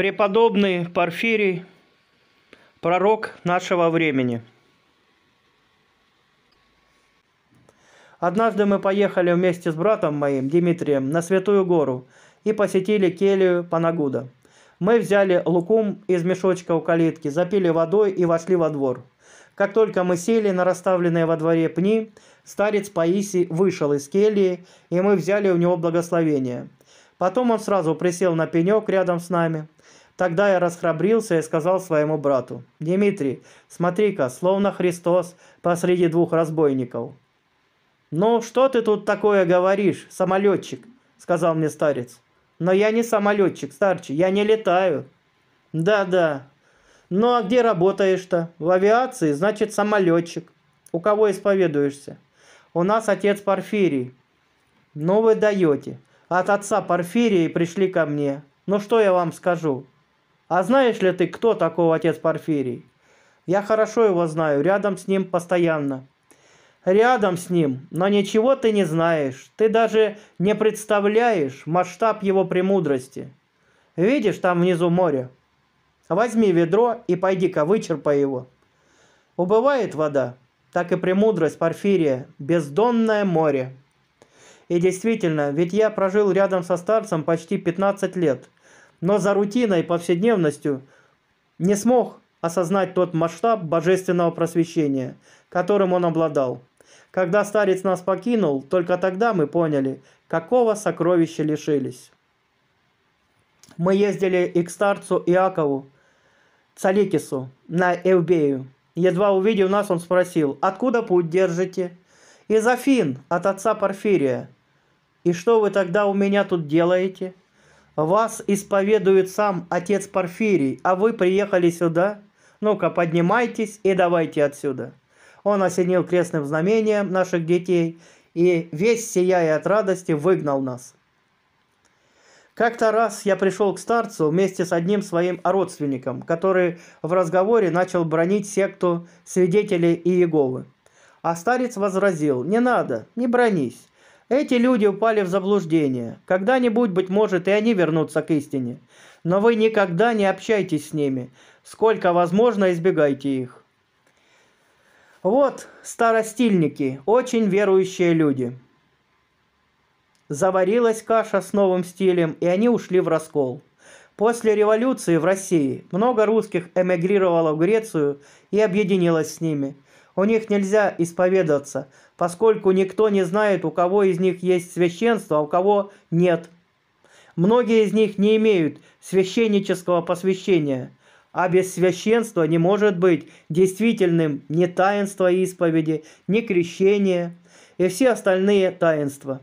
преподобный Порфирий, пророк нашего времени. Однажды мы поехали вместе с братом моим, Дмитрием, на Святую Гору и посетили келью Панагуда. Мы взяли лукум из мешочка у калитки, запили водой и вошли во двор. Как только мы сели на расставленные во дворе пни, старец Паисий вышел из кельи, и мы взяли у него благословение. Потом он сразу присел на пенек рядом с нами – Тогда я расхрабрился и сказал своему брату, «Димитрий, смотри-ка, словно Христос посреди двух разбойников». «Ну, что ты тут такое говоришь, самолетчик?» – сказал мне старец. «Но я не самолетчик, старче, я не летаю». «Да-да». «Ну, а где работаешь-то? В авиации, значит, самолетчик. У кого исповедуешься?» «У нас отец Порфирий». «Ну вы даете. От отца Порфирии пришли ко мне. Ну, что я вам скажу? А знаешь ли ты, кто такой отец Порфирий? Я хорошо его знаю, рядом с ним постоянно. Рядом с ним, но ничего ты не знаешь. Ты даже не представляешь масштаб его премудрости. Видишь, там внизу море. Возьми ведро и пойди-ка вычерпай его. Убывает вода, так и премудрость Порфирия, бездонное море. И действительно, ведь я прожил рядом со старцем почти 15 лет – но за рутиной и повседневностью не смог осознать тот масштаб божественного просвещения, которым он обладал. Когда старец нас покинул, только тогда мы поняли, какого сокровища лишились. Мы ездили и к старцу Иакову Цаликису на Эвбею. Едва увидев нас, он спросил, «Откуда путь держите?» «Из Афин, от отца Порфирия». «И что вы тогда у меня тут делаете?» вас исповедует сам отец Порфирий, а вы приехали сюда? Ну-ка, поднимайтесь и давайте отсюда». Он осенил крестным знамением наших детей и, весь сияя от радости, выгнал нас. Как-то раз я пришел к старцу вместе с одним своим родственником, который в разговоре начал бронить секту свидетелей и Иеговы. А старец возразил, не надо, не бронись. Эти люди упали в заблуждение. Когда-нибудь, быть может, и они вернутся к истине. Но вы никогда не общайтесь с ними. Сколько возможно, избегайте их. Вот старостильники, очень верующие люди. Заварилась каша с новым стилем, и они ушли в раскол. После революции в России много русских эмигрировало в Грецию и объединилось с ними. У них нельзя исповедоваться поскольку никто не знает, у кого из них есть священство, а у кого нет. Многие из них не имеют священнического посвящения, а без священства не может быть действительным ни таинство исповеди, ни крещение и все остальные таинства.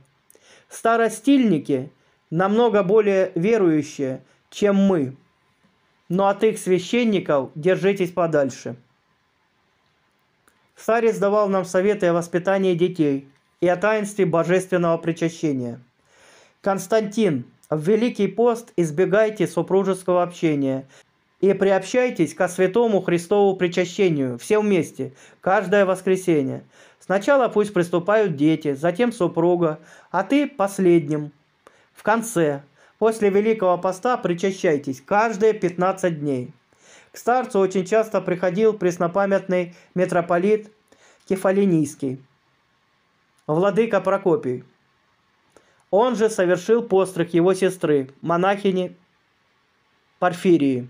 Старостильники намного более верующие, чем мы, но от их священников держитесь подальше. Старец давал нам советы о воспитании детей и о таинстве божественного причащения. Константин, в Великий пост избегайте супружеского общения и приобщайтесь ко святому Христову причащению, все вместе, каждое воскресенье. Сначала пусть приступают дети, затем супруга, а ты последним. В конце, после Великого поста причащайтесь каждые 15 дней. К старцу очень часто приходил преснопамятный митрополит Кефалинийский, владыка Прокопий. Он же совершил постриг его сестры, монахини Порфирии.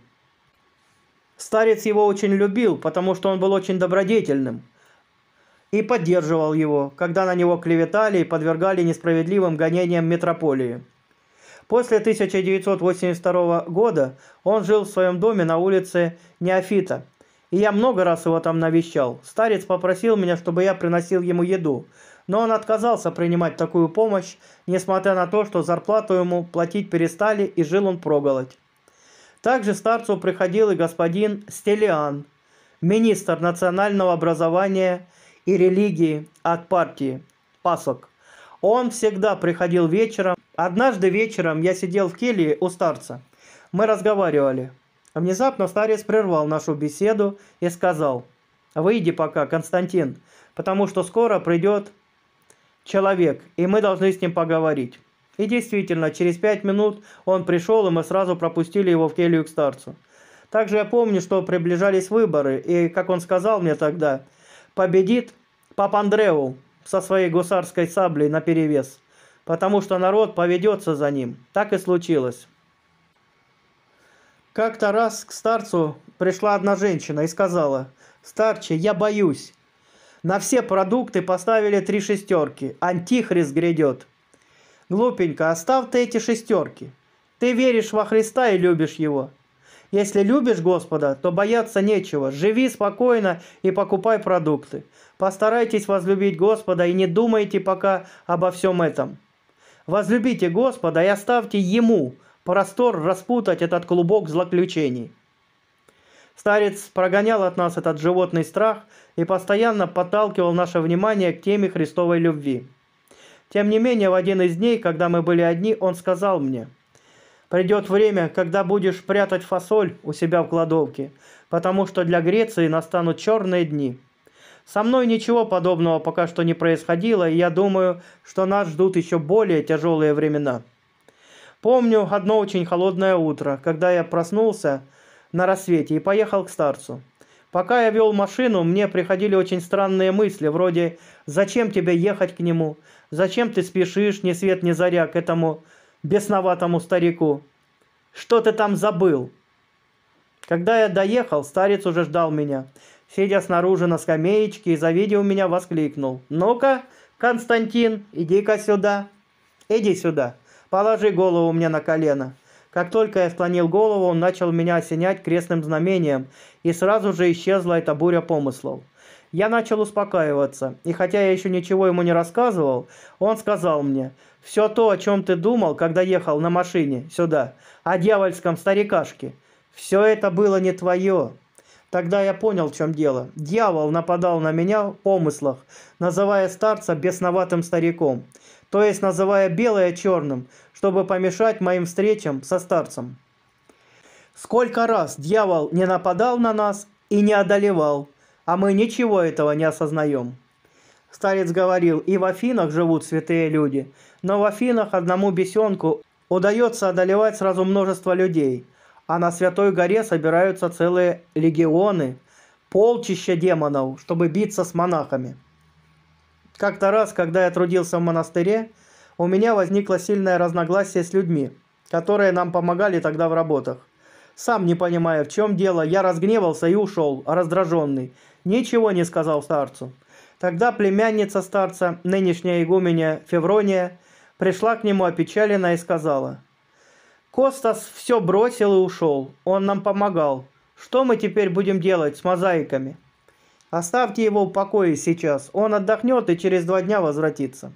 Старец его очень любил, потому что он был очень добродетельным и поддерживал его, когда на него клеветали и подвергали несправедливым гонениям метрополии – После 1982 года он жил в своем доме на улице Неофита. И я много раз его там навещал. Старец попросил меня, чтобы я приносил ему еду. Но он отказался принимать такую помощь, несмотря на то, что зарплату ему платить перестали и жил он проголодь. Также старцу приходил и господин Стелиан, министр национального образования и религии от партии ПАСОК. Он всегда приходил вечером, Однажды вечером я сидел в келье у старца. Мы разговаривали. Внезапно старец прервал нашу беседу и сказал, «Выйди пока, Константин, потому что скоро придет человек, и мы должны с ним поговорить». И действительно, через пять минут он пришел, и мы сразу пропустили его в келью к старцу. Также я помню, что приближались выборы, и, как он сказал мне тогда, победит Папандреу со своей гусарской саблей наперевес потому что народ поведется за ним. Так и случилось. Как-то раз к старцу пришла одна женщина и сказала, «Старче, я боюсь. На все продукты поставили три шестерки. Антихрист грядет. Глупенько, оставь ты эти шестерки. Ты веришь во Христа и любишь Его. Если любишь Господа, то бояться нечего. Живи спокойно и покупай продукты. Постарайтесь возлюбить Господа и не думайте пока обо всем этом. Возлюбите Господа и оставьте Ему простор распутать этот клубок злоключений. Старец прогонял от нас этот животный страх и постоянно подталкивал наше внимание к теме Христовой любви. Тем не менее, в один из дней, когда мы были одни, он сказал мне, «Придет время, когда будешь прятать фасоль у себя в кладовке, потому что для Греции настанут черные дни». Со мной ничего подобного пока что не происходило, и я думаю, что нас ждут еще более тяжелые времена. Помню одно очень холодное утро, когда я проснулся на рассвете и поехал к старцу. Пока я вел машину, мне приходили очень странные мысли, вроде «Зачем тебе ехать к нему? Зачем ты спешишь ни свет ни заря к этому бесноватому старику? Что ты там забыл?» Когда я доехал, старец уже ждал меня сидя снаружи на скамеечке и, завидев меня, воскликнул. «Ну-ка, Константин, иди-ка сюда! Иди сюда! Положи голову мне на колено!» Как только я склонил голову, он начал меня осенять крестным знамением, и сразу же исчезла эта буря помыслов. Я начал успокаиваться, и хотя я еще ничего ему не рассказывал, он сказал мне, «Все то, о чем ты думал, когда ехал на машине сюда, о дьявольском старикашке, все это было не твое, Тогда я понял, в чем дело. Дьявол нападал на меня в помыслах, называя старца бесноватым стариком, то есть называя белое черным, чтобы помешать моим встречам со старцем. Сколько раз дьявол не нападал на нас и не одолевал, а мы ничего этого не осознаем. Старец говорил, и в Афинах живут святые люди, но в Афинах одному бесенку удается одолевать сразу множество людей – а на Святой Горе собираются целые легионы, полчища демонов, чтобы биться с монахами. Как-то раз, когда я трудился в монастыре, у меня возникло сильное разногласие с людьми, которые нам помогали тогда в работах. Сам не понимая, в чем дело, я разгневался и ушел, раздраженный. Ничего не сказал старцу. Тогда племянница старца, нынешняя игуменя Феврония, пришла к нему опечаленная и сказала – Костас все бросил и ушел. Он нам помогал. Что мы теперь будем делать с мозаиками? Оставьте его в покое сейчас. Он отдохнет и через два дня возвратится.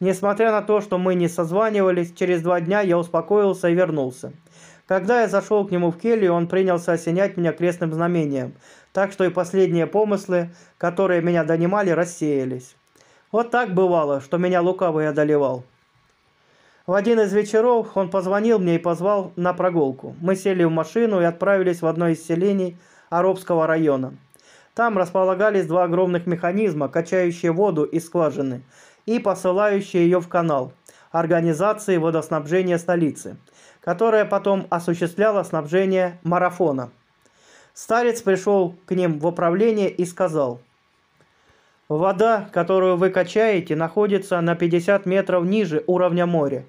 Несмотря на то, что мы не созванивались, через два дня я успокоился и вернулся. Когда я зашел к нему в келью, он принялся осенять меня крестным знамением, так что и последние помыслы, которые меня донимали, рассеялись. Вот так бывало, что меня лукавый одолевал. В один из вечеров он позвонил мне и позвал на прогулку. Мы сели в машину и отправились в одно из селений Аробского района. Там располагались два огромных механизма, качающие воду из скважины и посылающие ее в канал организации водоснабжения столицы, которая потом осуществляла снабжение марафона. Старец пришел к ним в управление и сказал, «Вода, которую вы качаете, находится на 50 метров ниже уровня моря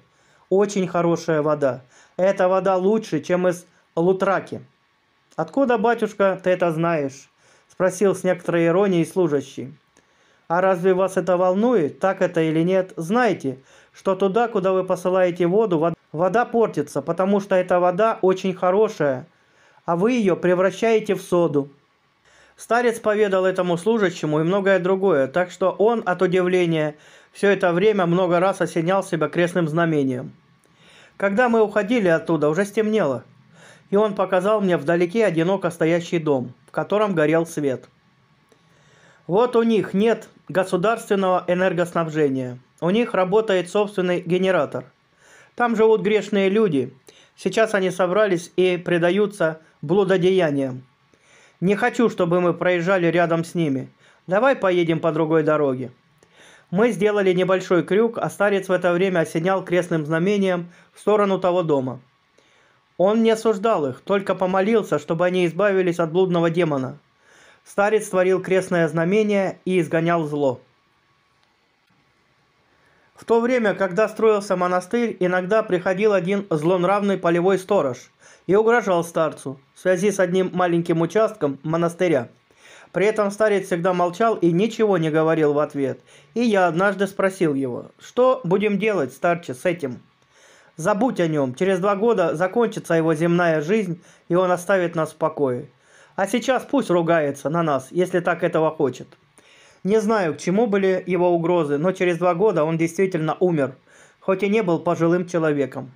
очень хорошая вода. Эта вода лучше, чем из лутраки. Откуда, батюшка, ты это знаешь? Спросил с некоторой иронией служащий. А разве вас это волнует, так это или нет? Знаете, что туда, куда вы посылаете воду, вода портится, потому что эта вода очень хорошая, а вы ее превращаете в соду. Старец поведал этому служащему и многое другое, так что он от удивления все это время много раз осенял себя крестным знамением. Когда мы уходили оттуда, уже стемнело, и он показал мне вдалеке одиноко стоящий дом, в котором горел свет. Вот у них нет государственного энергоснабжения. У них работает собственный генератор. Там живут грешные люди. Сейчас они собрались и предаются блудодеяниям. Не хочу, чтобы мы проезжали рядом с ними. Давай поедем по другой дороге. Мы сделали небольшой крюк, а старец в это время осенял крестным знамением в сторону того дома. Он не осуждал их, только помолился, чтобы они избавились от блудного демона. Старец творил крестное знамение и изгонял зло. В то время, когда строился монастырь, иногда приходил один злонравный полевой сторож и угрожал старцу в связи с одним маленьким участком монастыря – при этом старец всегда молчал и ничего не говорил в ответ. И я однажды спросил его, что будем делать, старче, с этим? Забудь о нем, через два года закончится его земная жизнь, и он оставит нас в покое. А сейчас пусть ругается на нас, если так этого хочет. Не знаю, к чему были его угрозы, но через два года он действительно умер, хоть и не был пожилым человеком.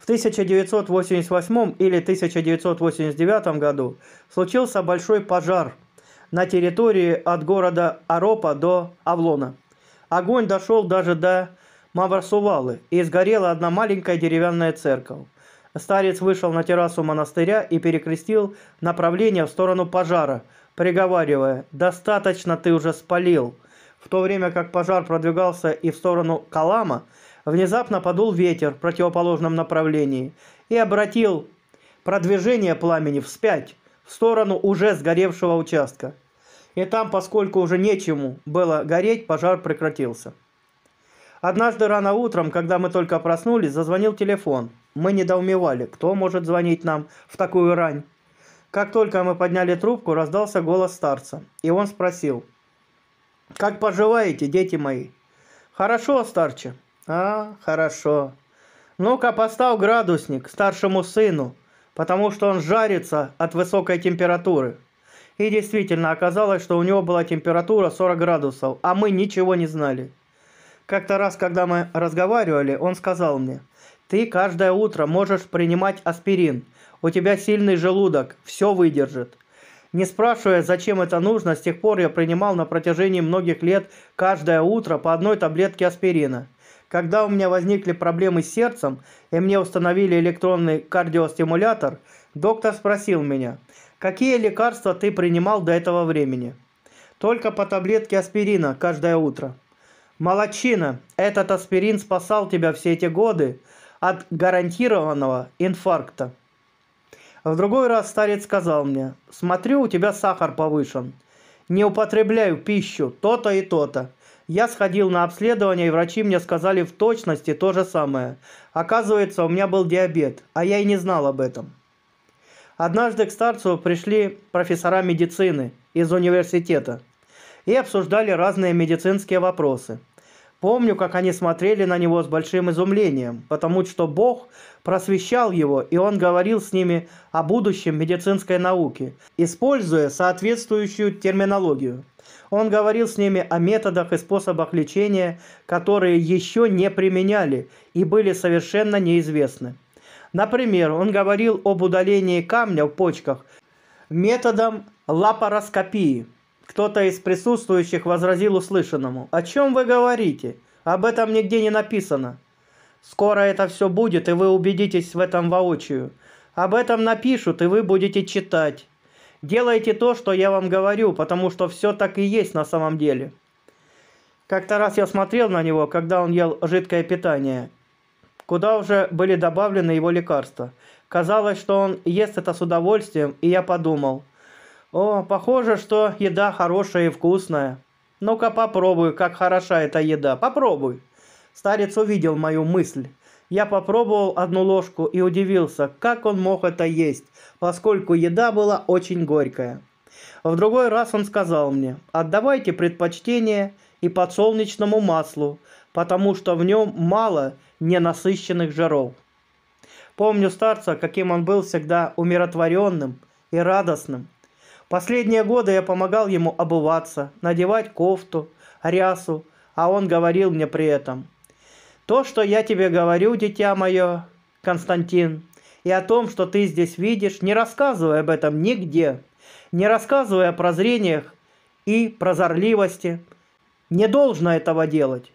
В 1988 или 1989 году случился большой пожар на территории от города Аропа до Авлона. Огонь дошел даже до Маварсувалы, и сгорела одна маленькая деревянная церковь. Старец вышел на террасу монастыря и перекрестил направление в сторону пожара, приговаривая «Достаточно ты уже спалил». В то время как пожар продвигался и в сторону Калама – Внезапно подул ветер в противоположном направлении и обратил продвижение пламени вспять в сторону уже сгоревшего участка. И там, поскольку уже нечему было гореть, пожар прекратился. Однажды рано утром, когда мы только проснулись, зазвонил телефон. Мы недоумевали, кто может звонить нам в такую рань. Как только мы подняли трубку, раздался голос старца, и он спросил, «Как поживаете, дети мои?» «Хорошо, старче», а, хорошо. Ну-ка, поставь градусник старшему сыну, потому что он жарится от высокой температуры. И действительно, оказалось, что у него была температура 40 градусов, а мы ничего не знали. Как-то раз, когда мы разговаривали, он сказал мне, «Ты каждое утро можешь принимать аспирин. У тебя сильный желудок, все выдержит». Не спрашивая, зачем это нужно, с тех пор я принимал на протяжении многих лет каждое утро по одной таблетке аспирина – когда у меня возникли проблемы с сердцем, и мне установили электронный кардиостимулятор, доктор спросил меня, какие лекарства ты принимал до этого времени? Только по таблетке аспирина каждое утро. Молодчина, этот аспирин спасал тебя все эти годы от гарантированного инфаркта. В другой раз старец сказал мне, смотрю, у тебя сахар повышен. Не употребляю пищу, то-то и то-то. Я сходил на обследование, и врачи мне сказали в точности то же самое. Оказывается, у меня был диабет, а я и не знал об этом. Однажды к старцу пришли профессора медицины из университета и обсуждали разные медицинские вопросы. Помню, как они смотрели на него с большим изумлением, потому что Бог просвещал его, и он говорил с ними о будущем медицинской науки, используя соответствующую терминологию. Он говорил с ними о методах и способах лечения, которые еще не применяли и были совершенно неизвестны. Например, он говорил об удалении камня в почках методом лапароскопии. Кто-то из присутствующих возразил услышанному. «О чем вы говорите? Об этом нигде не написано». «Скоро это все будет, и вы убедитесь в этом воочию. Об этом напишут, и вы будете читать. Делайте то, что я вам говорю, потому что все так и есть на самом деле. Как-то раз я смотрел на него, когда он ел жидкое питание, куда уже были добавлены его лекарства. Казалось, что он ест это с удовольствием, и я подумал, «О, похоже, что еда хорошая и вкусная. Ну-ка попробуй, как хороша эта еда, попробуй». Старец увидел мою мысль. Я попробовал одну ложку и удивился, как он мог это есть, поскольку еда была очень горькая. В другой раз он сказал мне, отдавайте предпочтение и подсолнечному маслу, потому что в нем мало ненасыщенных жиров. Помню старца, каким он был всегда умиротворенным и радостным. Последние годы я помогал ему обуваться, надевать кофту, рясу, а он говорил мне при этом – то, что я тебе говорю, дитя мое, Константин, и о том, что ты здесь видишь, не рассказывай об этом нигде, не рассказывай о прозрениях и прозорливости. Не должно этого делать.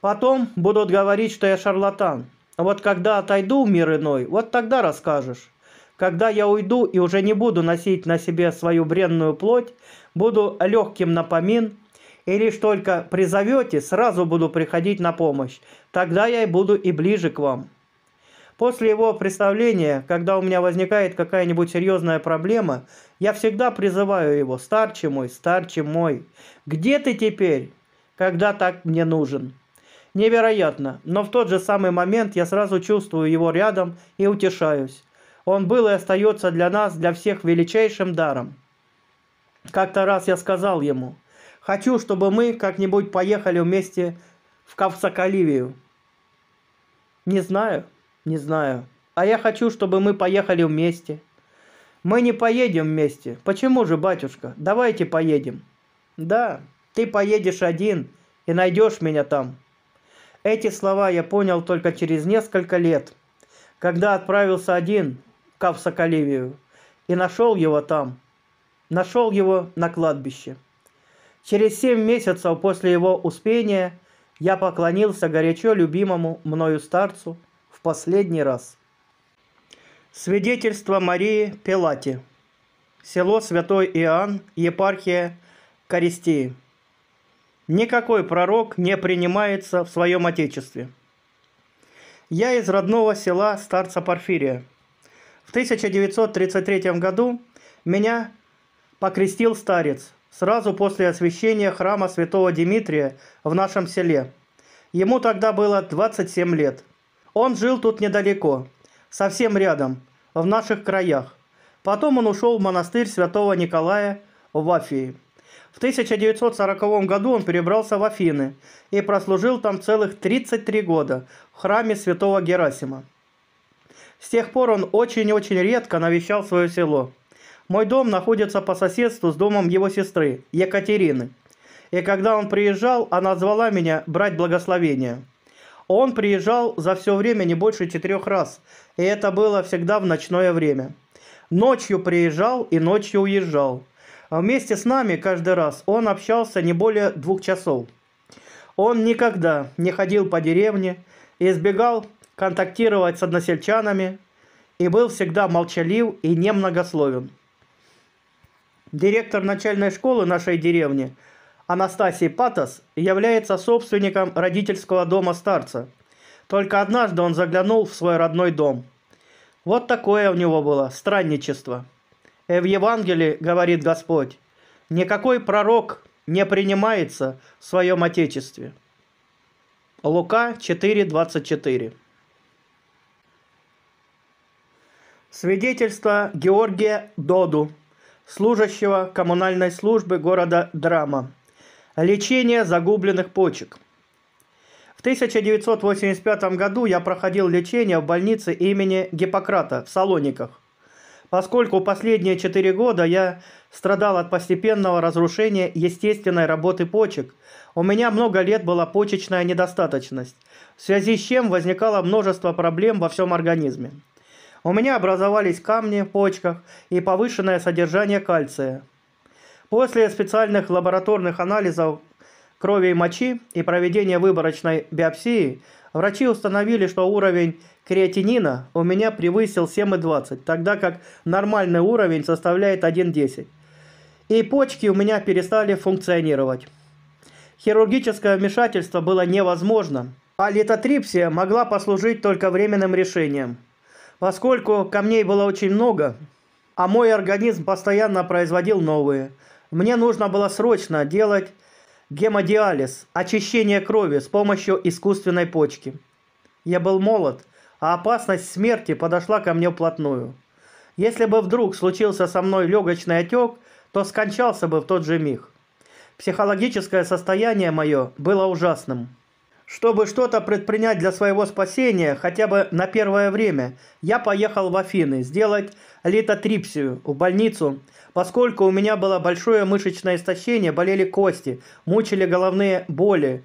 Потом будут говорить, что я шарлатан. Вот когда отойду в мир иной, вот тогда расскажешь. Когда я уйду и уже не буду носить на себе свою бренную плоть, буду легким напомин, и лишь только призовете, сразу буду приходить на помощь. Тогда я и буду и ближе к вам. После его представления, когда у меня возникает какая-нибудь серьезная проблема, я всегда призываю его «Старче мой, старче мой, где ты теперь, когда так мне нужен?» Невероятно, но в тот же самый момент я сразу чувствую его рядом и утешаюсь. Он был и остается для нас, для всех величайшим даром. Как-то раз я сказал ему – Хочу, чтобы мы как-нибудь поехали вместе в Кавсакаливию. Не знаю, не знаю. А я хочу, чтобы мы поехали вместе. Мы не поедем вместе. Почему же, батюшка? Давайте поедем. Да, ты поедешь один и найдешь меня там. Эти слова я понял только через несколько лет, когда отправился один в Кавсакаливию и нашел его там. Нашел его на кладбище. Через семь месяцев после его успения я поклонился горячо любимому мною старцу в последний раз. Свидетельство Марии Пелати. Село Святой Иоанн, епархия Користии. Никакой пророк не принимается в своем отечестве. Я из родного села старца Порфирия. В 1933 году меня покрестил старец – сразу после освящения храма святого Дмитрия в нашем селе. Ему тогда было 27 лет. Он жил тут недалеко, совсем рядом, в наших краях. Потом он ушел в монастырь святого Николая в Афии. В 1940 году он перебрался в Афины и прослужил там целых 33 года в храме святого Герасима. С тех пор он очень-очень редко навещал свое село. Мой дом находится по соседству с домом его сестры, Екатерины. И когда он приезжал, она звала меня брать благословение. Он приезжал за все время не больше четырех раз, и это было всегда в ночное время. Ночью приезжал и ночью уезжал. вместе с нами каждый раз он общался не более двух часов. Он никогда не ходил по деревне, избегал контактировать с односельчанами и был всегда молчалив и немногословен. Директор начальной школы нашей деревни Анастасий Патос является собственником родительского дома старца. Только однажды он заглянул в свой родной дом. Вот такое у него было странничество. И «Э, в Евангелии говорит Господь, никакой пророк не принимается в своем Отечестве. Лука 4.24 Свидетельство Георгия Доду – служащего коммунальной службы города Драма. Лечение загубленных почек. В 1985 году я проходил лечение в больнице имени Гиппократа в Салониках. Поскольку последние 4 года я страдал от постепенного разрушения естественной работы почек, у меня много лет была почечная недостаточность, в связи с чем возникало множество проблем во всем организме. У меня образовались камни в почках и повышенное содержание кальция. После специальных лабораторных анализов крови и мочи и проведения выборочной биопсии врачи установили, что уровень креатинина у меня превысил 7,20, тогда как нормальный уровень составляет 1,10. И почки у меня перестали функционировать. Хирургическое вмешательство было невозможно, а литотрипсия могла послужить только временным решением – Поскольку камней было очень много, а мой организм постоянно производил новые, мне нужно было срочно делать гемодиализ, очищение крови с помощью искусственной почки. Я был молод, а опасность смерти подошла ко мне вплотную. Если бы вдруг случился со мной легочный отек, то скончался бы в тот же миг. Психологическое состояние мое было ужасным. Чтобы что-то предпринять для своего спасения, хотя бы на первое время, я поехал в Афины сделать литотрипсию в больницу, поскольку у меня было большое мышечное истощение, болели кости, мучили головные боли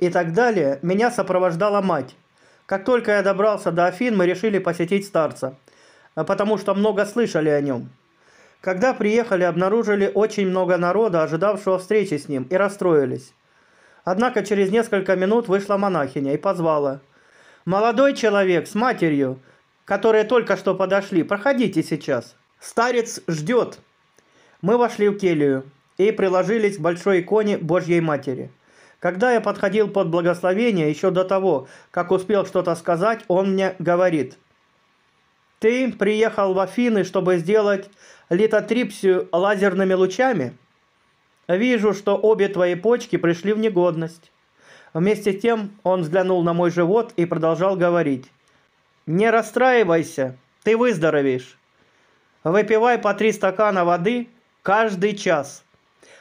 и так далее, меня сопровождала мать. Как только я добрался до Афин, мы решили посетить старца, потому что много слышали о нем. Когда приехали, обнаружили очень много народа, ожидавшего встречи с ним, и расстроились. Однако через несколько минут вышла монахиня и позвала. «Молодой человек с матерью, которые только что подошли, проходите сейчас. Старец ждет». Мы вошли в келью и приложились к большой иконе Божьей Матери. Когда я подходил под благословение, еще до того, как успел что-то сказать, он мне говорит. «Ты приехал в Афины, чтобы сделать литотрипсию лазерными лучами?» Вижу, что обе твои почки пришли в негодность. Вместе с тем он взглянул на мой живот и продолжал говорить. Не расстраивайся, ты выздоровеешь. Выпивай по три стакана воды каждый час.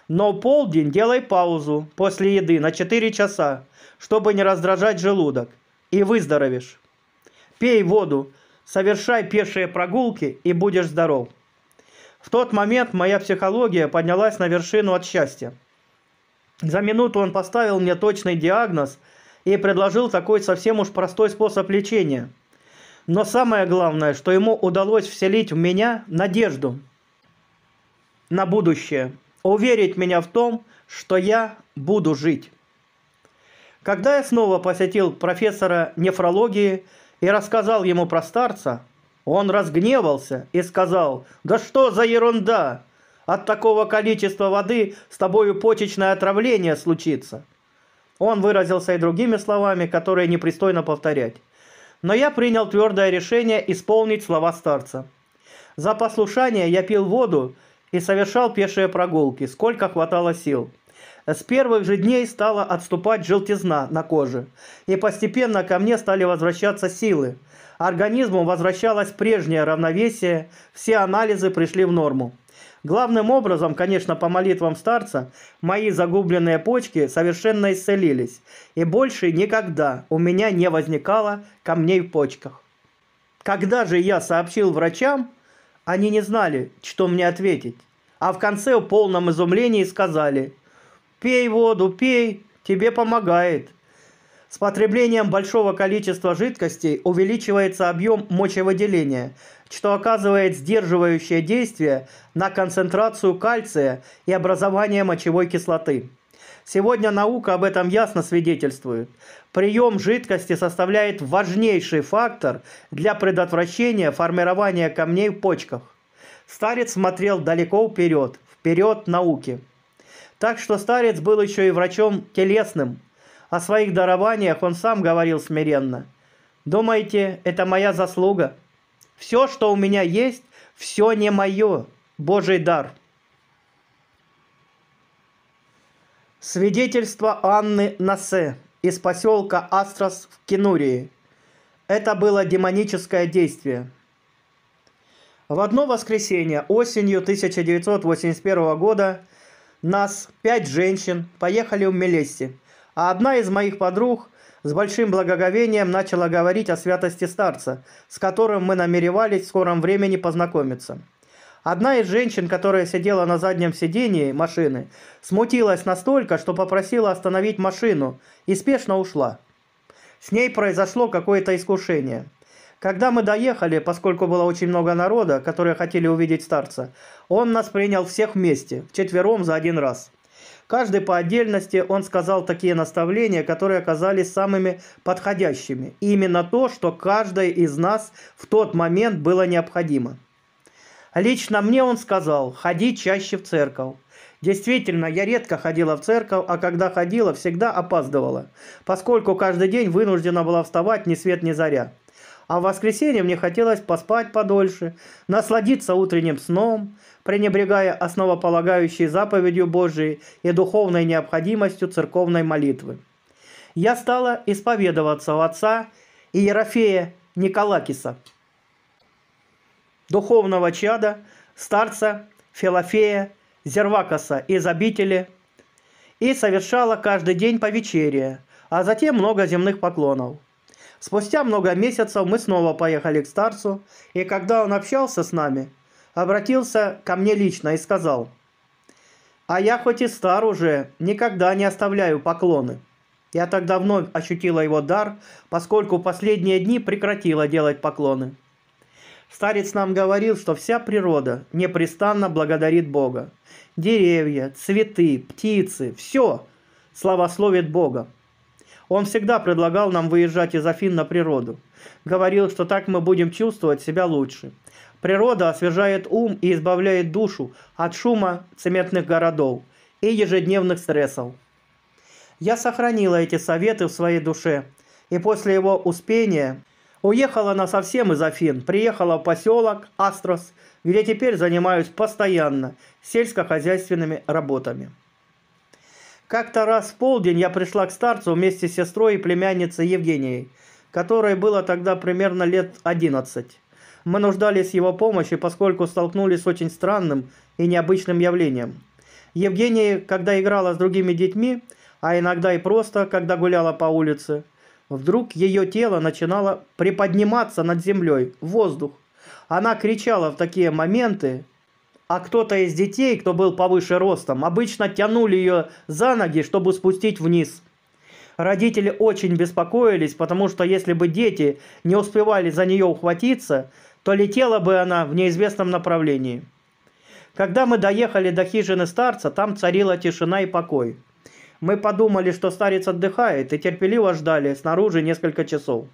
Но полдень делай паузу после еды на 4 часа, чтобы не раздражать желудок, и выздоровеешь. Пей воду, совершай пешие прогулки и будешь здоров. В тот момент моя психология поднялась на вершину от счастья. За минуту он поставил мне точный диагноз и предложил такой совсем уж простой способ лечения. Но самое главное, что ему удалось вселить в меня надежду на будущее, уверить меня в том, что я буду жить. Когда я снова посетил профессора нефрологии и рассказал ему про старца, он разгневался и сказал, «Да что за ерунда! От такого количества воды с тобою почечное отравление случится!» Он выразился и другими словами, которые непристойно повторять. Но я принял твердое решение исполнить слова старца. За послушание я пил воду и совершал пешие прогулки, сколько хватало сил – с первых же дней стала отступать желтизна на коже, и постепенно ко мне стали возвращаться силы. Организму возвращалось прежнее равновесие, все анализы пришли в норму. Главным образом, конечно, по молитвам старца, мои загубленные почки совершенно исцелились, и больше никогда у меня не возникало камней в почках. Когда же я сообщил врачам, они не знали, что мне ответить, а в конце в полном изумлении сказали – Пей воду, пей, тебе помогает. С потреблением большого количества жидкостей увеличивается объем мочевыделения, что оказывает сдерживающее действие на концентрацию кальция и образование мочевой кислоты. Сегодня наука об этом ясно свидетельствует. Прием жидкости составляет важнейший фактор для предотвращения формирования камней в почках. Старец смотрел далеко вперед, вперед науки. Так что старец был еще и врачом телесным. О своих дарованиях он сам говорил смиренно. «Думаете, это моя заслуга? Все, что у меня есть, все не мое, Божий дар». Свидетельство Анны Насе из поселка Астрос в Кенурии. Это было демоническое действие. В одно воскресенье осенью 1981 года – нас, пять женщин, поехали в Мелесси, а одна из моих подруг с большим благоговением начала говорить о святости старца, с которым мы намеревались в скором времени познакомиться. Одна из женщин, которая сидела на заднем сидении машины, смутилась настолько, что попросила остановить машину и спешно ушла. С ней произошло какое-то искушение. Когда мы доехали, поскольку было очень много народа, которые хотели увидеть старца, он нас принял всех вместе, четвером за один раз. Каждый по отдельности он сказал такие наставления, которые оказались самыми подходящими. И именно то, что каждой из нас в тот момент было необходимо. Лично мне он сказал, ходи чаще в церковь. Действительно, я редко ходила в церковь, а когда ходила, всегда опаздывала, поскольку каждый день вынуждена была вставать ни свет ни заря а в воскресенье мне хотелось поспать подольше, насладиться утренним сном, пренебрегая основополагающей заповедью Божией и духовной необходимостью церковной молитвы. Я стала исповедоваться у отца Иерофея Николакиса, духовного чада, старца Филофея Зервакаса из обители, и совершала каждый день по повечерие, а затем много земных поклонов – Спустя много месяцев мы снова поехали к старцу, и когда он общался с нами, обратился ко мне лично и сказал, «А я хоть и стар уже, никогда не оставляю поклоны». Я так давно ощутила его дар, поскольку последние дни прекратила делать поклоны. Старец нам говорил, что вся природа непрестанно благодарит Бога. Деревья, цветы, птицы, все славословит Бога. Он всегда предлагал нам выезжать из Афин на природу. Говорил, что так мы будем чувствовать себя лучше. Природа освежает ум и избавляет душу от шума цементных городов и ежедневных стрессов. Я сохранила эти советы в своей душе, и после его успения уехала на совсем из Афин, приехала в поселок Астрос, где теперь занимаюсь постоянно сельскохозяйственными работами. Как-то раз в полдень я пришла к старцу вместе с сестрой и племянницей Евгенией, которой было тогда примерно лет 11. Мы нуждались в его помощи, поскольку столкнулись с очень странным и необычным явлением. Евгения, когда играла с другими детьми, а иногда и просто, когда гуляла по улице, вдруг ее тело начинало приподниматься над землей, в воздух. Она кричала в такие моменты, а кто-то из детей, кто был повыше ростом, обычно тянули ее за ноги, чтобы спустить вниз. Родители очень беспокоились, потому что если бы дети не успевали за нее ухватиться, то летела бы она в неизвестном направлении. Когда мы доехали до хижины старца, там царила тишина и покой. Мы подумали, что старец отдыхает, и терпеливо ждали снаружи несколько часов.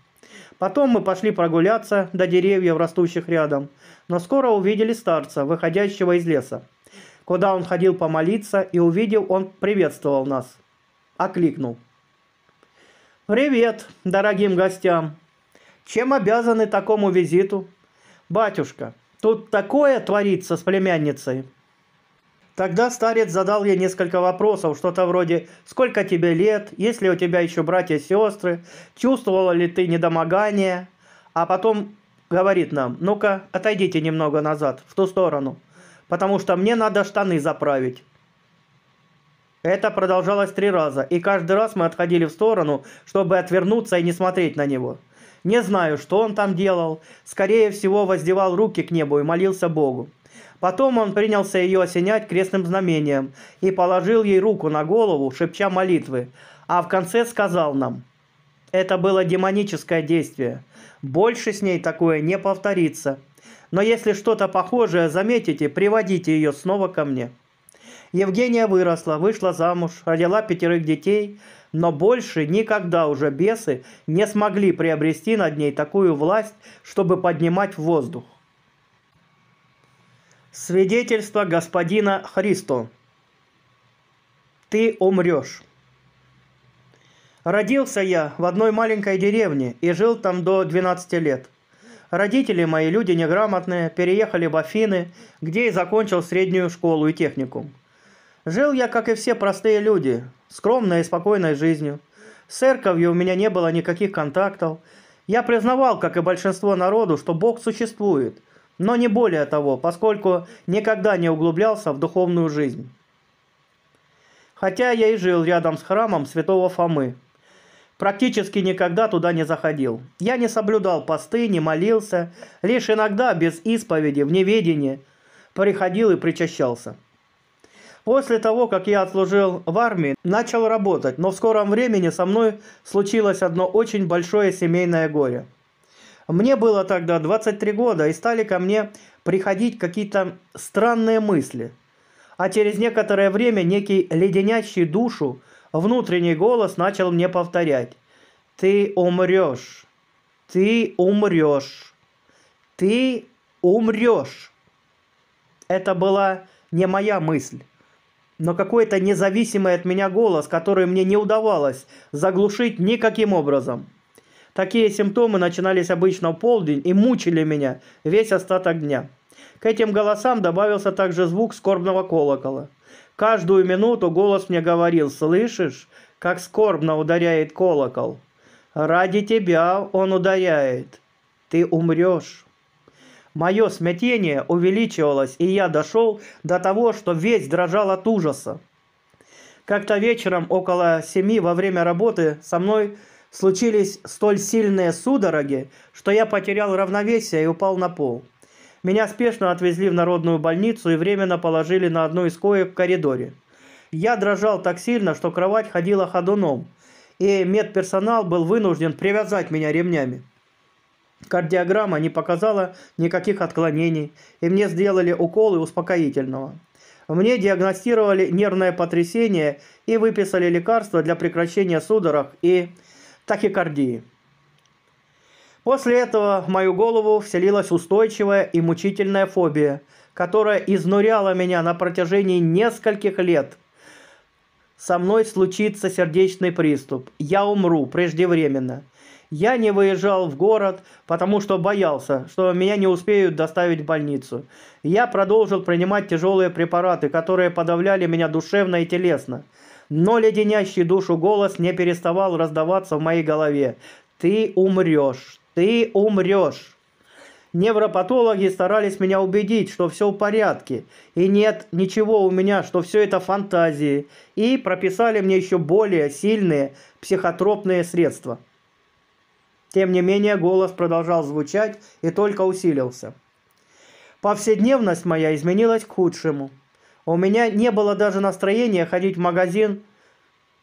Потом мы пошли прогуляться до деревьев, растущих рядом, но скоро увидели старца, выходящего из леса, куда он ходил помолиться, и увидел он приветствовал нас. Окликнул. «Привет, дорогим гостям! Чем обязаны такому визиту? Батюшка, тут такое творится с племянницей!» Тогда старец задал ей несколько вопросов, что-то вроде «Сколько тебе лет? Есть ли у тебя еще братья и сестры? Чувствовала ли ты недомогание?» А потом говорит нам «Ну-ка, отойдите немного назад, в ту сторону, потому что мне надо штаны заправить». Это продолжалось три раза, и каждый раз мы отходили в сторону, чтобы отвернуться и не смотреть на него. Не знаю, что он там делал. Скорее всего, воздевал руки к небу и молился Богу. Потом он принялся ее осенять крестным знамением и положил ей руку на голову, шепча молитвы, а в конце сказал нам, «Это было демоническое действие. Больше с ней такое не повторится. Но если что-то похожее заметите, приводите ее снова ко мне». Евгения выросла, вышла замуж, родила пятерых детей, но больше никогда уже бесы не смогли приобрести над ней такую власть, чтобы поднимать в воздух. Свидетельство господина Христо. Ты умрешь. Родился я в одной маленькой деревне и жил там до 12 лет. Родители мои, люди неграмотные, переехали в Афины, где и закончил среднюю школу и техникум. Жил я, как и все простые люди, скромной и спокойной жизнью. С церковью у меня не было никаких контактов. Я признавал, как и большинство народу, что Бог существует – но не более того, поскольку никогда не углублялся в духовную жизнь. Хотя я и жил рядом с храмом святого Фомы, практически никогда туда не заходил. Я не соблюдал посты, не молился, лишь иногда без исповеди, в неведении, приходил и причащался. После того, как я отслужил в армии, начал работать, но в скором времени со мной случилось одно очень большое семейное горе – мне было тогда 23 года, и стали ко мне приходить какие-то странные мысли. А через некоторое время некий леденящий душу внутренний голос начал мне повторять. «Ты умрёшь, Ты умрёшь, Ты умрёшь". Это была не моя мысль, но какой-то независимый от меня голос, который мне не удавалось заглушить никаким образом – Такие симптомы начинались обычно в полдень и мучили меня весь остаток дня. К этим голосам добавился также звук скорбного колокола. Каждую минуту голос мне говорил «Слышишь, как скорбно ударяет колокол? Ради тебя он ударяет. Ты умрешь». Мое смятение увеличивалось, и я дошел до того, что весь дрожал от ужаса. Как-то вечером около семи во время работы со мной случились столь сильные судороги, что я потерял равновесие и упал на пол. Меня спешно отвезли в народную больницу и временно положили на одну из коек в коридоре. Я дрожал так сильно, что кровать ходила ходуном, и медперсонал был вынужден привязать меня ремнями. Кардиограмма не показала никаких отклонений, и мне сделали уколы успокоительного. Мне диагностировали нервное потрясение и выписали лекарства для прекращения судорог и тахикардии. После этого в мою голову вселилась устойчивая и мучительная фобия, которая изнуряла меня на протяжении нескольких лет. Со мной случится сердечный приступ. Я умру преждевременно. Я не выезжал в город, потому что боялся, что меня не успеют доставить в больницу. Я продолжил принимать тяжелые препараты, которые подавляли меня душевно и телесно но леденящий душу голос не переставал раздаваться в моей голове. «Ты умрешь! Ты умрешь!» Невропатологи старались меня убедить, что все в порядке, и нет ничего у меня, что все это фантазии, и прописали мне еще более сильные психотропные средства. Тем не менее, голос продолжал звучать и только усилился. Повседневность моя изменилась к худшему – у меня не было даже настроения ходить в магазин,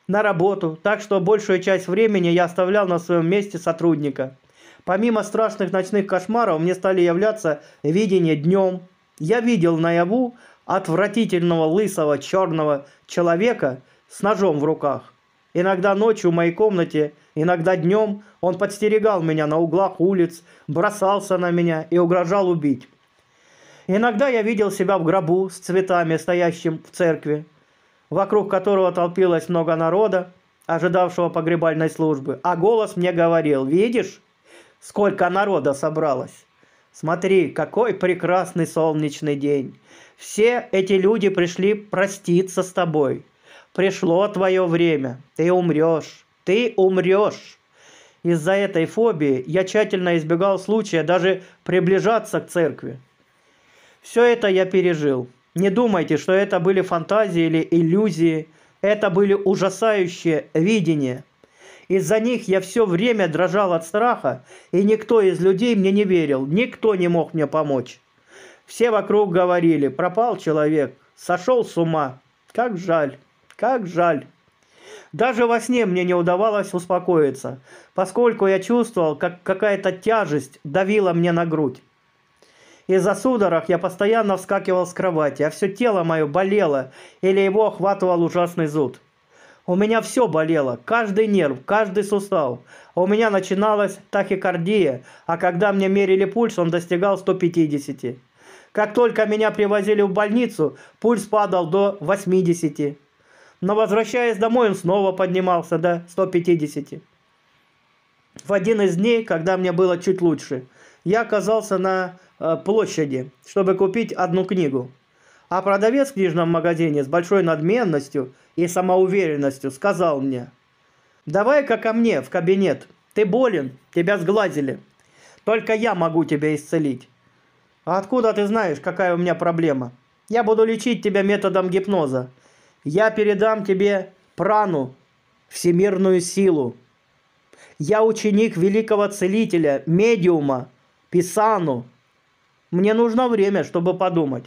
на работу, так что большую часть времени я оставлял на своем месте сотрудника. Помимо страшных ночных кошмаров, мне стали являться видения днем. Я видел наяву отвратительного лысого черного человека с ножом в руках. Иногда ночью в моей комнате, иногда днем он подстерегал меня на углах улиц, бросался на меня и угрожал убить. Иногда я видел себя в гробу с цветами, стоящим в церкви, вокруг которого толпилось много народа, ожидавшего погребальной службы. А голос мне говорил, видишь, сколько народа собралось. Смотри, какой прекрасный солнечный день. Все эти люди пришли проститься с тобой. Пришло твое время. Ты умрешь. Ты умрешь. Из-за этой фобии я тщательно избегал случая даже приближаться к церкви. Все это я пережил. Не думайте, что это были фантазии или иллюзии. Это были ужасающие видения. Из-за них я все время дрожал от страха, и никто из людей мне не верил, никто не мог мне помочь. Все вокруг говорили, пропал человек, сошел с ума. Как жаль, как жаль. Даже во сне мне не удавалось успокоиться, поскольку я чувствовал, как какая-то тяжесть давила мне на грудь. Из-за судорог я постоянно вскакивал с кровати, а все тело мое болело, или его охватывал ужасный зуд. У меня все болело, каждый нерв, каждый сустав. А у меня начиналась тахикардия, а когда мне мерили пульс, он достигал 150. Как только меня привозили в больницу, пульс падал до 80. Но возвращаясь домой, он снова поднимался до 150. В один из дней, когда мне было чуть лучше, я оказался на Э, площади, чтобы купить одну книгу. А продавец в книжном магазине с большой надменностью и самоуверенностью сказал мне, «Давай-ка ко мне в кабинет, ты болен, тебя сглазили. Только я могу тебя исцелить». «А откуда ты знаешь, какая у меня проблема? Я буду лечить тебя методом гипноза. Я передам тебе прану, всемирную силу. Я ученик великого целителя, медиума, писану, мне нужно время, чтобы подумать.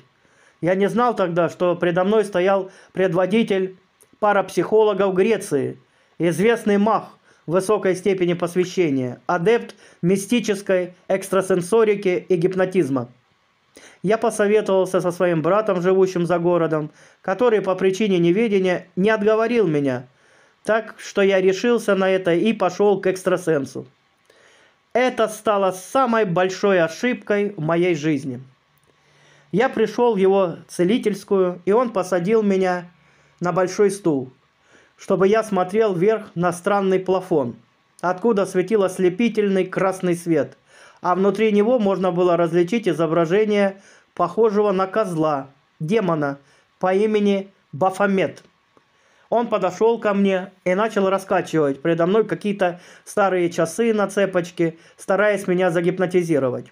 Я не знал тогда, что предо мной стоял предводитель парапсихологов Греции, известный мах высокой степени посвящения, адепт мистической экстрасенсорики и гипнотизма. Я посоветовался со своим братом, живущим за городом, который по причине неведения не отговорил меня, так что я решился на это и пошел к экстрасенсу. Это стало самой большой ошибкой в моей жизни. Я пришел в его целительскую, и он посадил меня на большой стул, чтобы я смотрел вверх на странный плафон, откуда светил ослепительный красный свет, а внутри него можно было различить изображение похожего на козла, демона по имени Бафомет – он подошел ко мне и начал раскачивать предо мной какие-то старые часы на цепочке, стараясь меня загипнотизировать.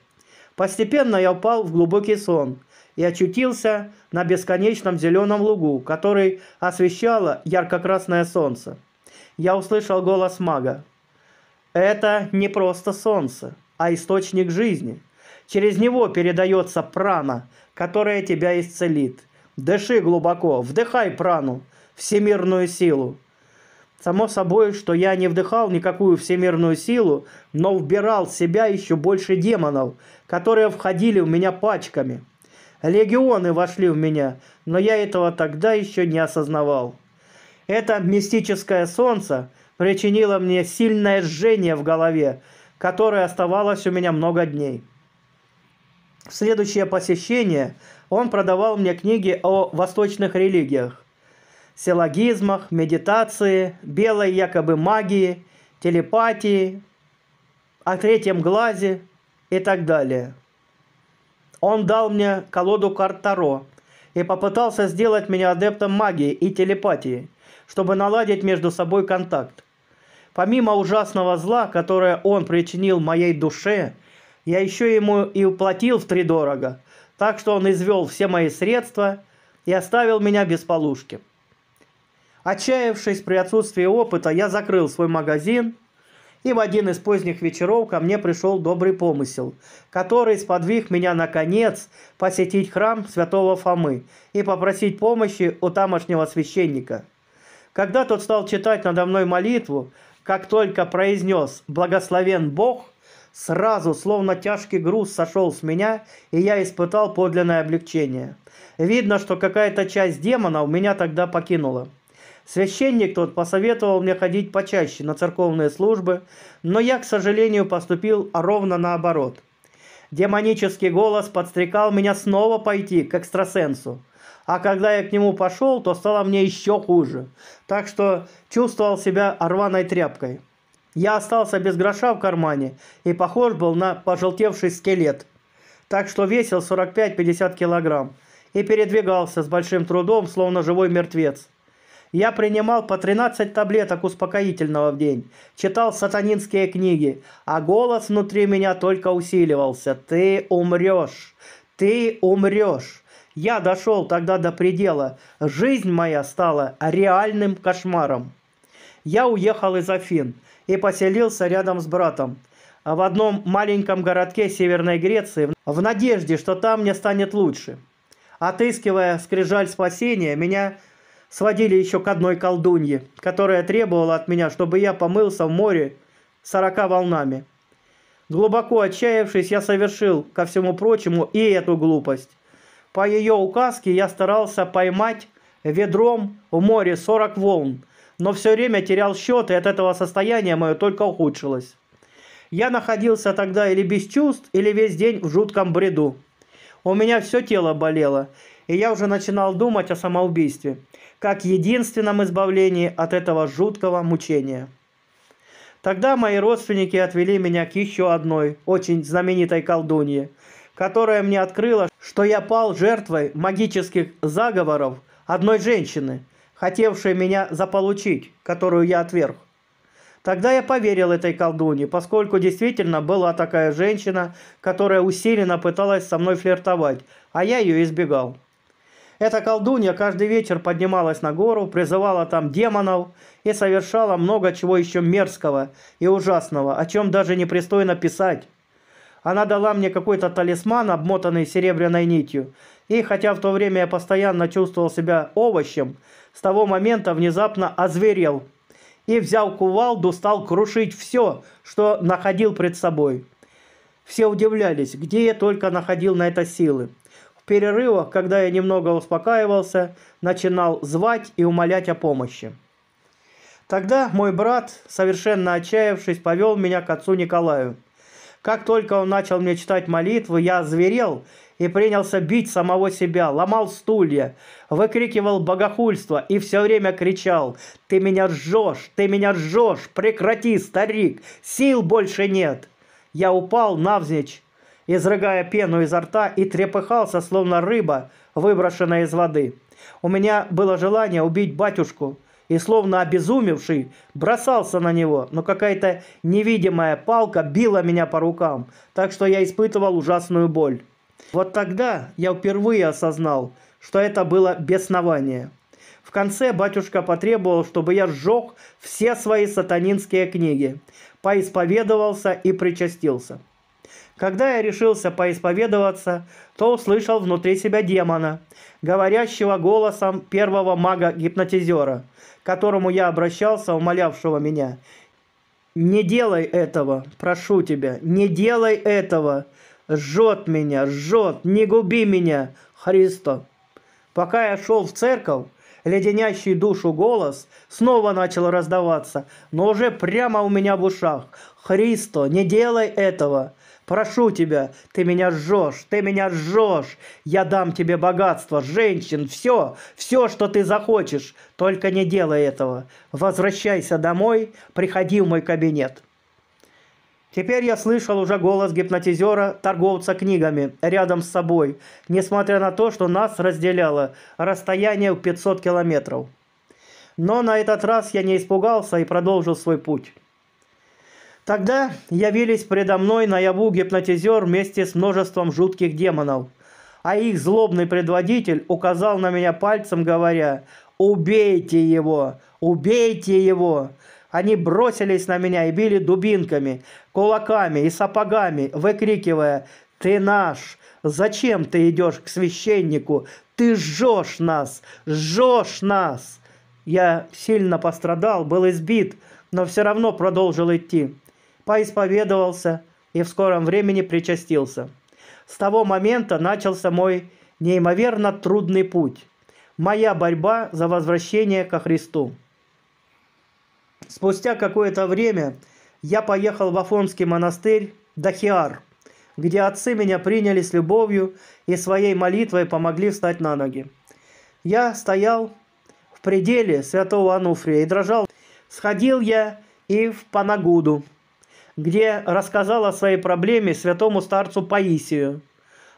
Постепенно я упал в глубокий сон и очутился на бесконечном зеленом лугу, который освещало ярко-красное солнце. Я услышал голос мага. «Это не просто солнце, а источник жизни. Через него передается прана, которая тебя исцелит. Дыши глубоко, вдыхай прану, всемирную силу. Само собой, что я не вдыхал никакую всемирную силу, но вбирал в себя еще больше демонов, которые входили в меня пачками. Легионы вошли в меня, но я этого тогда еще не осознавал. Это мистическое солнце причинило мне сильное жжение в голове, которое оставалось у меня много дней. В следующее посещение он продавал мне книги о восточных религиях силлогизмах, медитации, белой якобы магии, телепатии, о третьем глазе и так далее. Он дал мне колоду карт Таро и попытался сделать меня адептом магии и телепатии, чтобы наладить между собой контакт. Помимо ужасного зла, которое он причинил моей душе, я еще ему и уплатил в три дорого, так что он извел все мои средства и оставил меня без полушки. Отчаявшись при отсутствии опыта, я закрыл свой магазин, и в один из поздних вечеров ко мне пришел добрый помысел, который сподвиг меня, наконец, посетить храм святого Фомы и попросить помощи у тамошнего священника. Когда тот стал читать надо мной молитву, как только произнес «Благословен Бог», сразу, словно тяжкий груз, сошел с меня, и я испытал подлинное облегчение. Видно, что какая-то часть демона у меня тогда покинула. Священник тот посоветовал мне ходить почаще на церковные службы, но я, к сожалению, поступил ровно наоборот. Демонический голос подстрекал меня снова пойти к экстрасенсу. А когда я к нему пошел, то стало мне еще хуже. Так что чувствовал себя рваной тряпкой. Я остался без гроша в кармане и похож был на пожелтевший скелет. Так что весил 45-50 килограмм и передвигался с большим трудом, словно живой мертвец. Я принимал по 13 таблеток успокоительного в день, читал сатанинские книги, а голос внутри меня только усиливался. «Ты умрешь! Ты умрешь!» Я дошел тогда до предела. Жизнь моя стала реальным кошмаром. Я уехал из Афин и поселился рядом с братом в одном маленьком городке Северной Греции в надежде, что там мне станет лучше. Отыскивая скрижаль спасения, меня сводили еще к одной колдунье, которая требовала от меня, чтобы я помылся в море сорока волнами. Глубоко отчаявшись, я совершил, ко всему прочему, и эту глупость. По ее указке я старался поймать ведром в море сорок волн, но все время терял счет, и от этого состояния мое только ухудшилось. Я находился тогда или без чувств, или весь день в жутком бреду. У меня все тело болело, и я уже начинал думать о самоубийстве, как единственном избавлении от этого жуткого мучения. Тогда мои родственники отвели меня к еще одной, очень знаменитой колдунье, которая мне открыла, что я пал жертвой магических заговоров одной женщины, хотевшей меня заполучить, которую я отверг. Тогда я поверил этой колдуне, поскольку действительно была такая женщина, которая усиленно пыталась со мной флиртовать, а я ее избегал. Эта колдунья каждый вечер поднималась на гору, призывала там демонов и совершала много чего еще мерзкого и ужасного, о чем даже непристойно писать. Она дала мне какой-то талисман, обмотанный серебряной нитью, и хотя в то время я постоянно чувствовал себя овощем, с того момента внезапно озверел и, взял кувалду, стал крушить все, что находил пред собой. Все удивлялись, где я только находил на это силы перерывах, когда я немного успокаивался, начинал звать и умолять о помощи. Тогда мой брат, совершенно отчаявшись, повел меня к отцу Николаю. Как только он начал мне читать молитвы, я зверел и принялся бить самого себя, ломал стулья, выкрикивал богохульство и все время кричал «Ты меня жжешь! Ты меня жжешь! Прекрати, старик! Сил больше нет!» Я упал навзничь изрыгая пену изо рта и трепыхался, словно рыба, выброшенная из воды. У меня было желание убить батюшку, и словно обезумевший бросался на него, но какая-то невидимая палка била меня по рукам, так что я испытывал ужасную боль. Вот тогда я впервые осознал, что это было беснование. В конце батюшка потребовал, чтобы я сжег все свои сатанинские книги, поисповедовался и причастился. Когда я решился поисповедоваться, то услышал внутри себя демона, говорящего голосом первого мага-гипнотизера, к которому я обращался, умолявшего меня. «Не делай этого, прошу тебя, не делай этого! Жжет меня, жжет, не губи меня, Христо!» Пока я шел в церковь, леденящий душу голос снова начал раздаваться, но уже прямо у меня в ушах. «Христо, не делай этого! Прошу тебя, ты меня жжешь, ты меня жжешь. Я дам тебе богатство, женщин, все, все, что ты захочешь. Только не делай этого. Возвращайся домой, приходи в мой кабинет». Теперь я слышал уже голос гипнотизера, торговца книгами, рядом с собой, несмотря на то, что нас разделяло расстояние в 500 километров. Но на этот раз я не испугался и продолжил свой путь. Тогда явились предо мной на яву гипнотизер вместе с множеством жутких демонов. А их злобный предводитель указал на меня пальцем, говоря, «Убейте его! Убейте его!» Они бросились на меня и били дубинками, кулаками и сапогами, выкрикивая «Ты наш! Зачем ты идешь к священнику? Ты жжешь нас! Жжешь нас!» Я сильно пострадал, был избит, но все равно продолжил идти поисповедовался и в скором времени причастился. С того момента начался мой неимоверно трудный путь, моя борьба за возвращение ко Христу. Спустя какое-то время я поехал в Афонский монастырь Дахиар, где отцы меня приняли с любовью и своей молитвой помогли встать на ноги. Я стоял в пределе святого Ануфрия и дрожал. Сходил я и в Панагуду, где рассказал о своей проблеме святому старцу Паисию.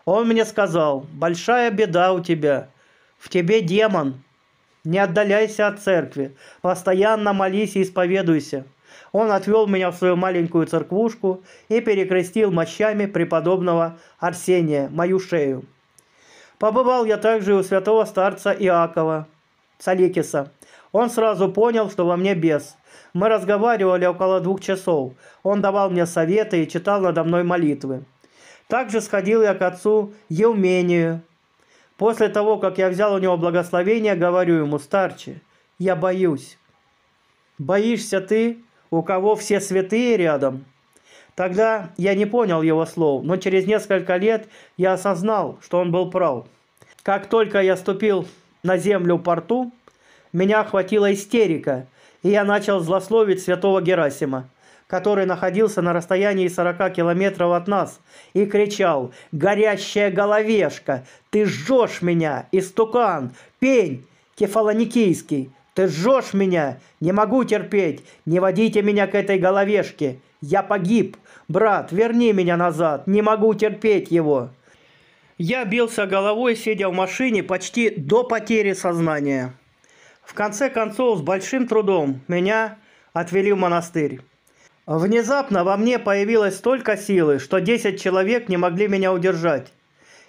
Он мне сказал, большая беда у тебя, в тебе демон, не отдаляйся от церкви, постоянно молись и исповедуйся. Он отвел меня в свою маленькую церквушку и перекрестил мощами преподобного Арсения мою шею. Побывал я также у святого старца Иакова Саликиса. Он сразу понял, что во мне бес – мы разговаривали около двух часов. Он давал мне советы и читал надо мной молитвы. Также сходил я к отцу Евмению. После того, как я взял у него благословение, говорю ему, старче, я боюсь. Боишься ты, у кого все святые рядом? Тогда я не понял его слов, но через несколько лет я осознал, что он был прав. Как только я ступил на землю в порту, меня охватила истерика – и я начал злословить святого Герасима, который находился на расстоянии 40 километров от нас, и кричал «Горящая головешка! Ты жжешь меня, истукан! Пень! Кефалоникийский! Ты жжешь меня! Не могу терпеть! Не водите меня к этой головешке! Я погиб! Брат, верни меня назад! Не могу терпеть его!» Я бился головой, сидя в машине почти до потери сознания. В конце концов, с большим трудом меня отвели в монастырь. Внезапно во мне появилось столько силы, что 10 человек не могли меня удержать.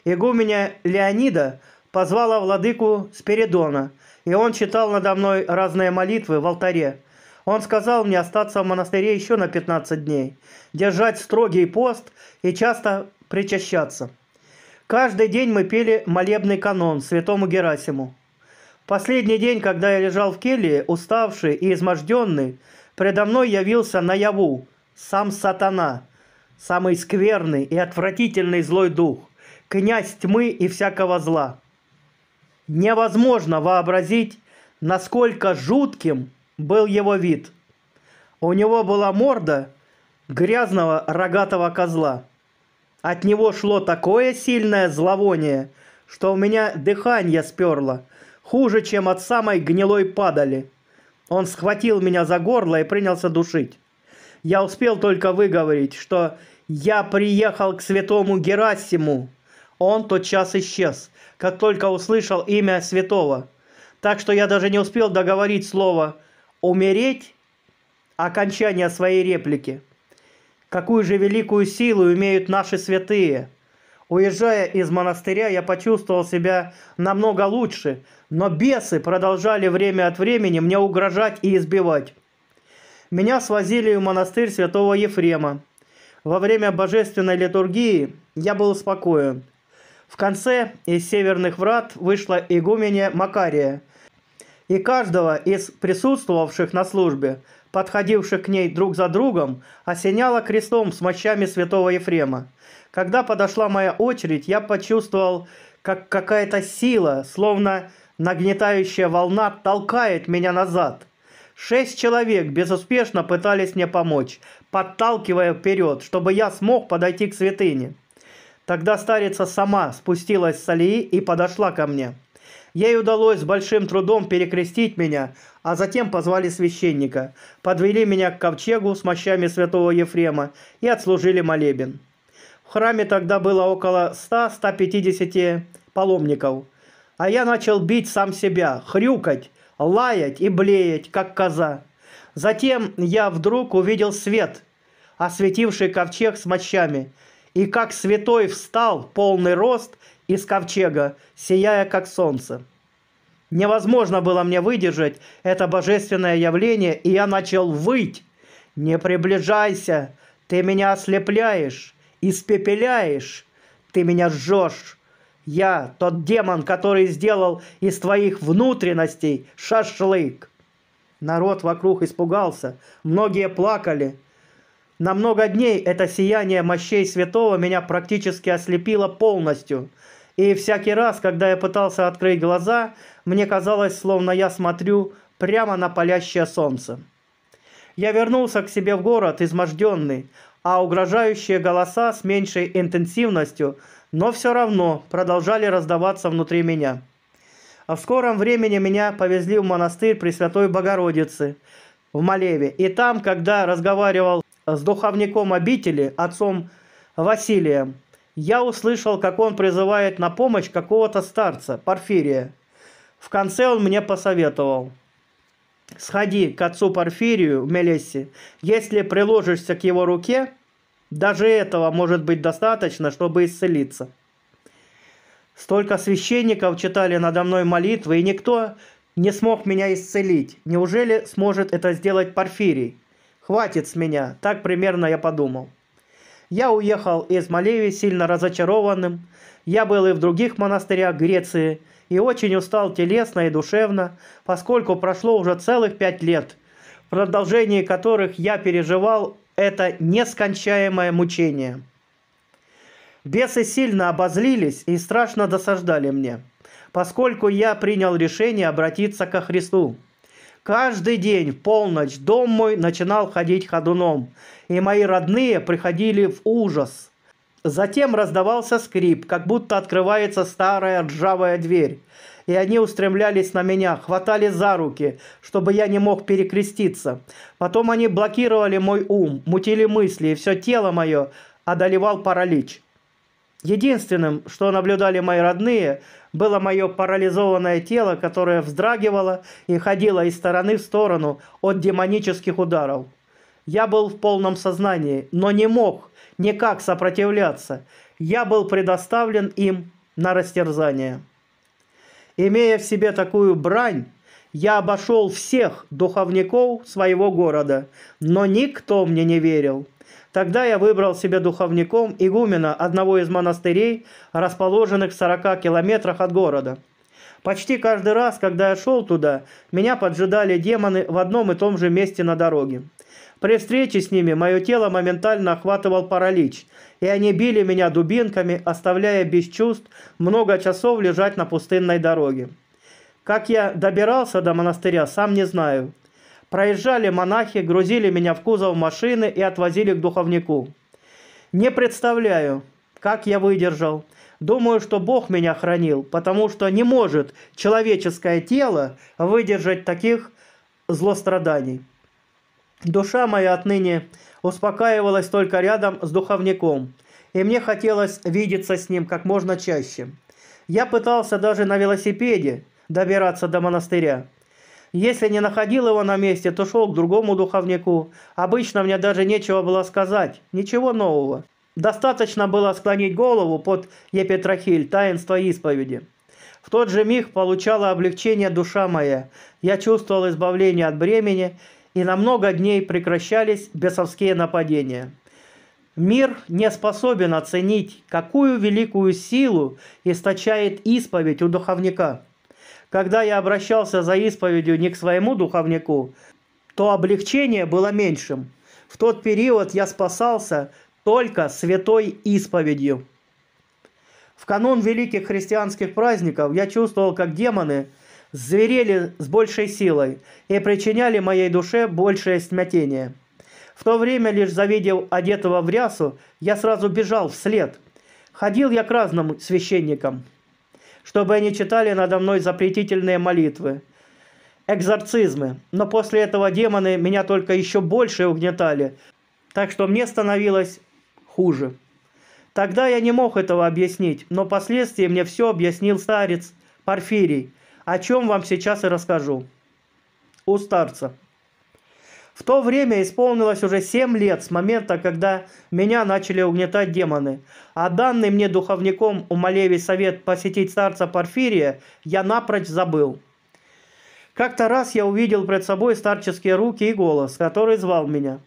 Игуменя Леонида позвала владыку Спиридона, и он читал надо мной разные молитвы в алтаре. Он сказал мне остаться в монастыре еще на 15 дней, держать строгий пост и часто причащаться. Каждый день мы пели молебный канон святому Герасиму. Последний день, когда я лежал в келье, уставший и изможденный, предо мной явился наяву сам сатана, самый скверный и отвратительный злой дух, князь тьмы и всякого зла. Невозможно вообразить, насколько жутким был его вид. У него была морда грязного рогатого козла. От него шло такое сильное зловоние, что у меня дыхание сперло – хуже, чем от самой гнилой падали. Он схватил меня за горло и принялся душить. Я успел только выговорить, что «я приехал к святому Герасиму». Он тот час исчез, как только услышал имя святого. Так что я даже не успел договорить слово «умереть» окончание своей реплики. Какую же великую силу имеют наши святые – Уезжая из монастыря, я почувствовал себя намного лучше, но бесы продолжали время от времени мне угрожать и избивать. Меня свозили в монастырь святого Ефрема. Во время божественной литургии я был спокоен. В конце из северных врат вышла игуменя Макария, и каждого из присутствовавших на службе, подходивших к ней друг за другом, осеняла крестом с мощами святого Ефрема – когда подошла моя очередь, я почувствовал, как какая-то сила, словно нагнетающая волна, толкает меня назад. Шесть человек безуспешно пытались мне помочь, подталкивая вперед, чтобы я смог подойти к святыне. Тогда старица сама спустилась с Алии и подошла ко мне. Ей удалось с большим трудом перекрестить меня, а затем позвали священника, подвели меня к ковчегу с мощами святого Ефрема и отслужили молебен храме тогда было около 100-150 паломников. А я начал бить сам себя, хрюкать, лаять и блеять, как коза. Затем я вдруг увидел свет, осветивший ковчег с мощами, и как святой встал полный рост из ковчега, сияя как солнце. Невозможно было мне выдержать это божественное явление, и я начал выть. «Не приближайся, ты меня ослепляешь, испепеляешь, ты меня жжешь. Я тот демон, который сделал из твоих внутренностей шашлык. Народ вокруг испугался, многие плакали. На много дней это сияние мощей святого меня практически ослепило полностью. И всякий раз, когда я пытался открыть глаза, мне казалось, словно я смотрю прямо на палящее солнце. Я вернулся к себе в город, изможденный, а угрожающие голоса с меньшей интенсивностью, но все равно продолжали раздаваться внутри меня. А в скором времени меня повезли в монастырь Пресвятой Богородицы в Малеве. И там, когда разговаривал с духовником обители, отцом Василием, я услышал, как он призывает на помощь какого-то старца, Порфирия. В конце он мне посоветовал – сходи к отцу Порфирию Мелесе, Если приложишься к его руке, даже этого может быть достаточно, чтобы исцелиться. Столько священников читали надо мной молитвы, и никто не смог меня исцелить. Неужели сможет это сделать Порфирий? Хватит с меня, так примерно я подумал. Я уехал из Малеви сильно разочарованным. Я был и в других монастырях Греции – и очень устал телесно и душевно, поскольку прошло уже целых пять лет, в продолжении которых я переживал это нескончаемое мучение. Бесы сильно обозлились и страшно досаждали мне, поскольку я принял решение обратиться ко Христу. Каждый день в полночь дом мой начинал ходить ходуном, и мои родные приходили в ужас – Затем раздавался скрип, как будто открывается старая ржавая дверь. И они устремлялись на меня, хватали за руки, чтобы я не мог перекреститься. Потом они блокировали мой ум, мутили мысли, и все тело мое одолевал паралич. Единственным, что наблюдали мои родные, было мое парализованное тело, которое вздрагивало и ходило из стороны в сторону от демонических ударов. Я был в полном сознании, но не мог никак сопротивляться. Я был предоставлен им на растерзание. Имея в себе такую брань, я обошел всех духовников своего города, но никто мне не верил. Тогда я выбрал себе духовником игумена одного из монастырей, расположенных в 40 километрах от города. Почти каждый раз, когда я шел туда, меня поджидали демоны в одном и том же месте на дороге. При встрече с ними мое тело моментально охватывал паралич, и они били меня дубинками, оставляя без чувств много часов лежать на пустынной дороге. Как я добирался до монастыря, сам не знаю. Проезжали монахи, грузили меня в кузов машины и отвозили к духовнику. Не представляю, как я выдержал. Думаю, что Бог меня хранил, потому что не может человеческое тело выдержать таких злостраданий. Душа моя отныне успокаивалась только рядом с духовником, и мне хотелось видеться с ним как можно чаще. Я пытался даже на велосипеде добираться до монастыря. Если не находил его на месте, то шел к другому духовнику. Обычно мне даже нечего было сказать, ничего нового. Достаточно было склонить голову под Епетрахиль, таинство исповеди. В тот же миг получала облегчение душа моя. Я чувствовал избавление от бремени и на много дней прекращались бесовские нападения. Мир не способен оценить, какую великую силу источает исповедь у духовника. Когда я обращался за исповедью не к своему духовнику, то облегчение было меньшим. В тот период я спасался только святой исповедью. В канун великих христианских праздников я чувствовал, как демоны – зверели с большей силой и причиняли моей душе большее смятение. В то время, лишь завидев одетого в рясу, я сразу бежал вслед. Ходил я к разным священникам, чтобы они читали надо мной запретительные молитвы, экзорцизмы. Но после этого демоны меня только еще больше угнетали, так что мне становилось хуже. Тогда я не мог этого объяснить, но впоследствии мне все объяснил старец Порфирий – о чем вам сейчас и расскажу. У старца. В то время исполнилось уже 7 лет с момента, когда меня начали угнетать демоны. А данный мне духовником у Малеви совет посетить старца Порфирия я напрочь забыл. Как-то раз я увидел пред собой старческие руки и голос, который звал меня.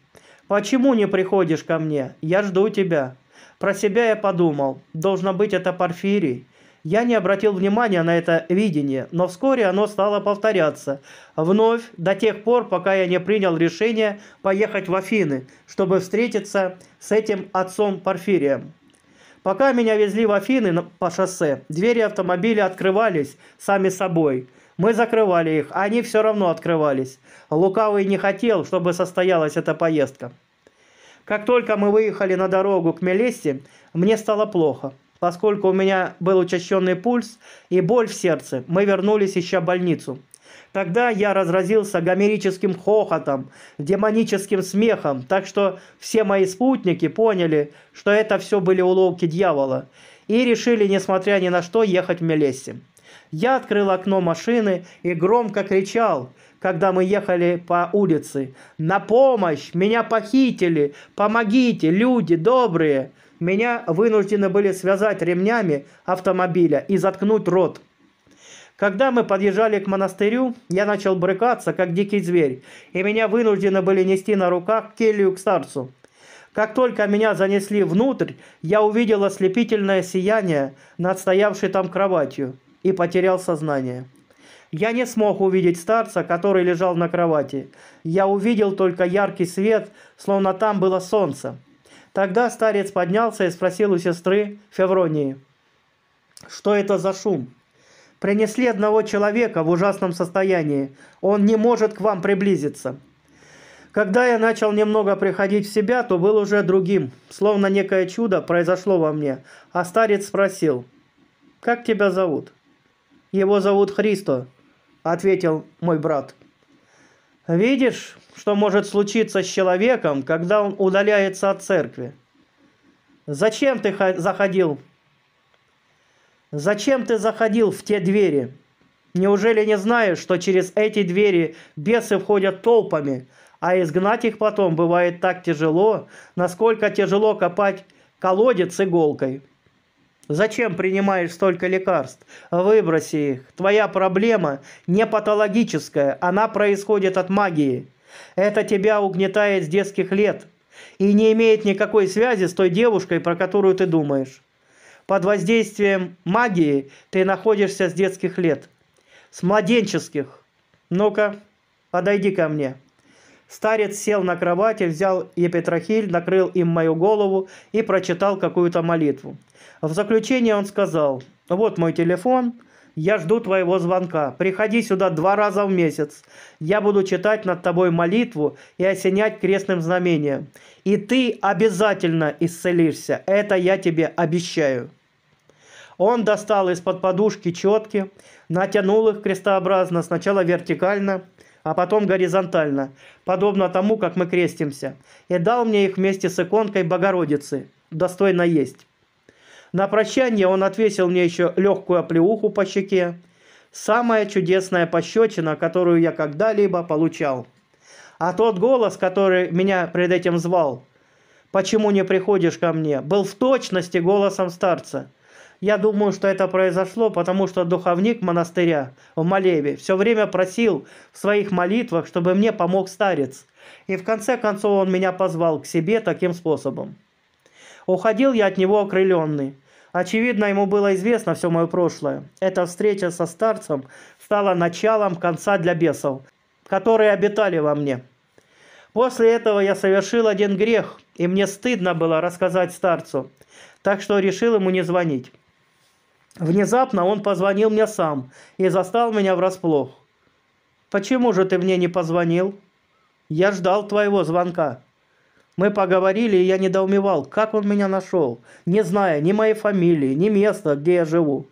«Почему не приходишь ко мне? Я жду тебя». Про себя я подумал, должно быть это Порфирий. Я не обратил внимания на это видение, но вскоре оно стало повторяться. Вновь до тех пор, пока я не принял решение поехать в Афины, чтобы встретиться с этим отцом Порфирием. Пока меня везли в Афины по шоссе, двери автомобиля открывались сами собой. Мы закрывали их, а они все равно открывались. Лукавый не хотел, чтобы состоялась эта поездка. Как только мы выехали на дорогу к Мелессе, мне стало плохо – Поскольку у меня был учащенный пульс и боль в сердце, мы вернулись еще в больницу. Тогда я разразился гомерическим хохотом, демоническим смехом, так что все мои спутники поняли, что это все были уловки дьявола, и решили, несмотря ни на что, ехать в Мелессе. Я открыл окно машины и громко кричал, когда мы ехали по улице. «На помощь! Меня похитили! Помогите, люди добрые!» Меня вынуждены были связать ремнями автомобиля и заткнуть рот. Когда мы подъезжали к монастырю, я начал брыкаться, как дикий зверь, и меня вынуждены были нести на руках келью к старцу. Как только меня занесли внутрь, я увидел ослепительное сияние над стоявшей там кроватью и потерял сознание. Я не смог увидеть старца, который лежал на кровати. Я увидел только яркий свет, словно там было солнце. Тогда старец поднялся и спросил у сестры Февронии, что это за шум? Принесли одного человека в ужасном состоянии. Он не может к вам приблизиться. Когда я начал немного приходить в себя, то был уже другим, словно некое чудо произошло во мне. А старец спросил, «Как тебя зовут?» «Его зовут Христо», — ответил мой брат. «Видишь, что может случиться с человеком, когда он удаляется от церкви. Зачем ты заходил? Зачем ты заходил в те двери? Неужели не знаешь, что через эти двери бесы входят толпами, а изгнать их потом бывает так тяжело, насколько тяжело копать колодец иголкой? Зачем принимаешь столько лекарств? Выброси их. Твоя проблема не патологическая, она происходит от магии. Это тебя угнетает с детских лет и не имеет никакой связи с той девушкой, про которую ты думаешь. Под воздействием магии ты находишься с детских лет. С младенческих. Ну-ка, подойди ко мне. Старец сел на кровати, взял епитрахиль, накрыл им мою голову и прочитал какую-то молитву. В заключение он сказал, вот мой телефон – я жду твоего звонка. Приходи сюда два раза в месяц. Я буду читать над тобой молитву и осенять крестным знамением. И ты обязательно исцелишься. Это я тебе обещаю». Он достал из-под подушки четки, натянул их крестообразно, сначала вертикально, а потом горизонтально, подобно тому, как мы крестимся, и дал мне их вместе с иконкой Богородицы. Достойно есть. На прощание он отвесил мне еще легкую оплеуху по щеке. Самая чудесная пощечина, которую я когда-либо получал. А тот голос, который меня пред этим звал, «Почему не приходишь ко мне?» был в точности голосом старца. Я думаю, что это произошло, потому что духовник монастыря в Малеве все время просил в своих молитвах, чтобы мне помог старец. И в конце концов он меня позвал к себе таким способом. Уходил я от него окрыленный. Очевидно, ему было известно все мое прошлое. Эта встреча со старцем стала началом конца для бесов, которые обитали во мне. После этого я совершил один грех, и мне стыдно было рассказать старцу, так что решил ему не звонить. Внезапно он позвонил мне сам и застал меня врасплох. «Почему же ты мне не позвонил?» «Я ждал твоего звонка», мы поговорили, и я недоумевал, как он меня нашел, не зная ни моей фамилии, ни места, где я живу.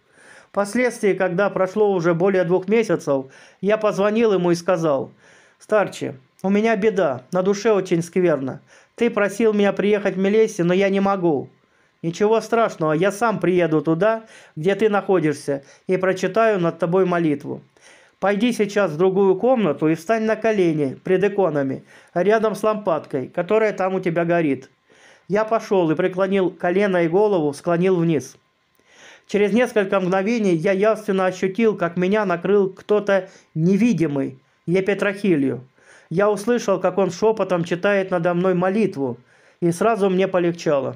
Впоследствии, когда прошло уже более двух месяцев, я позвонил ему и сказал, «Старче, у меня беда, на душе очень скверно. Ты просил меня приехать в Мелесе, но я не могу». «Ничего страшного, я сам приеду туда, где ты находишься, и прочитаю над тобой молитву». Пойди сейчас в другую комнату и встань на колени пред иконами, рядом с лампадкой, которая там у тебя горит. Я пошел и преклонил колено и голову, склонил вниз. Через несколько мгновений я явственно ощутил, как меня накрыл кто-то невидимый, Епетрахилью. Я услышал, как он шепотом читает надо мной молитву, и сразу мне полегчало.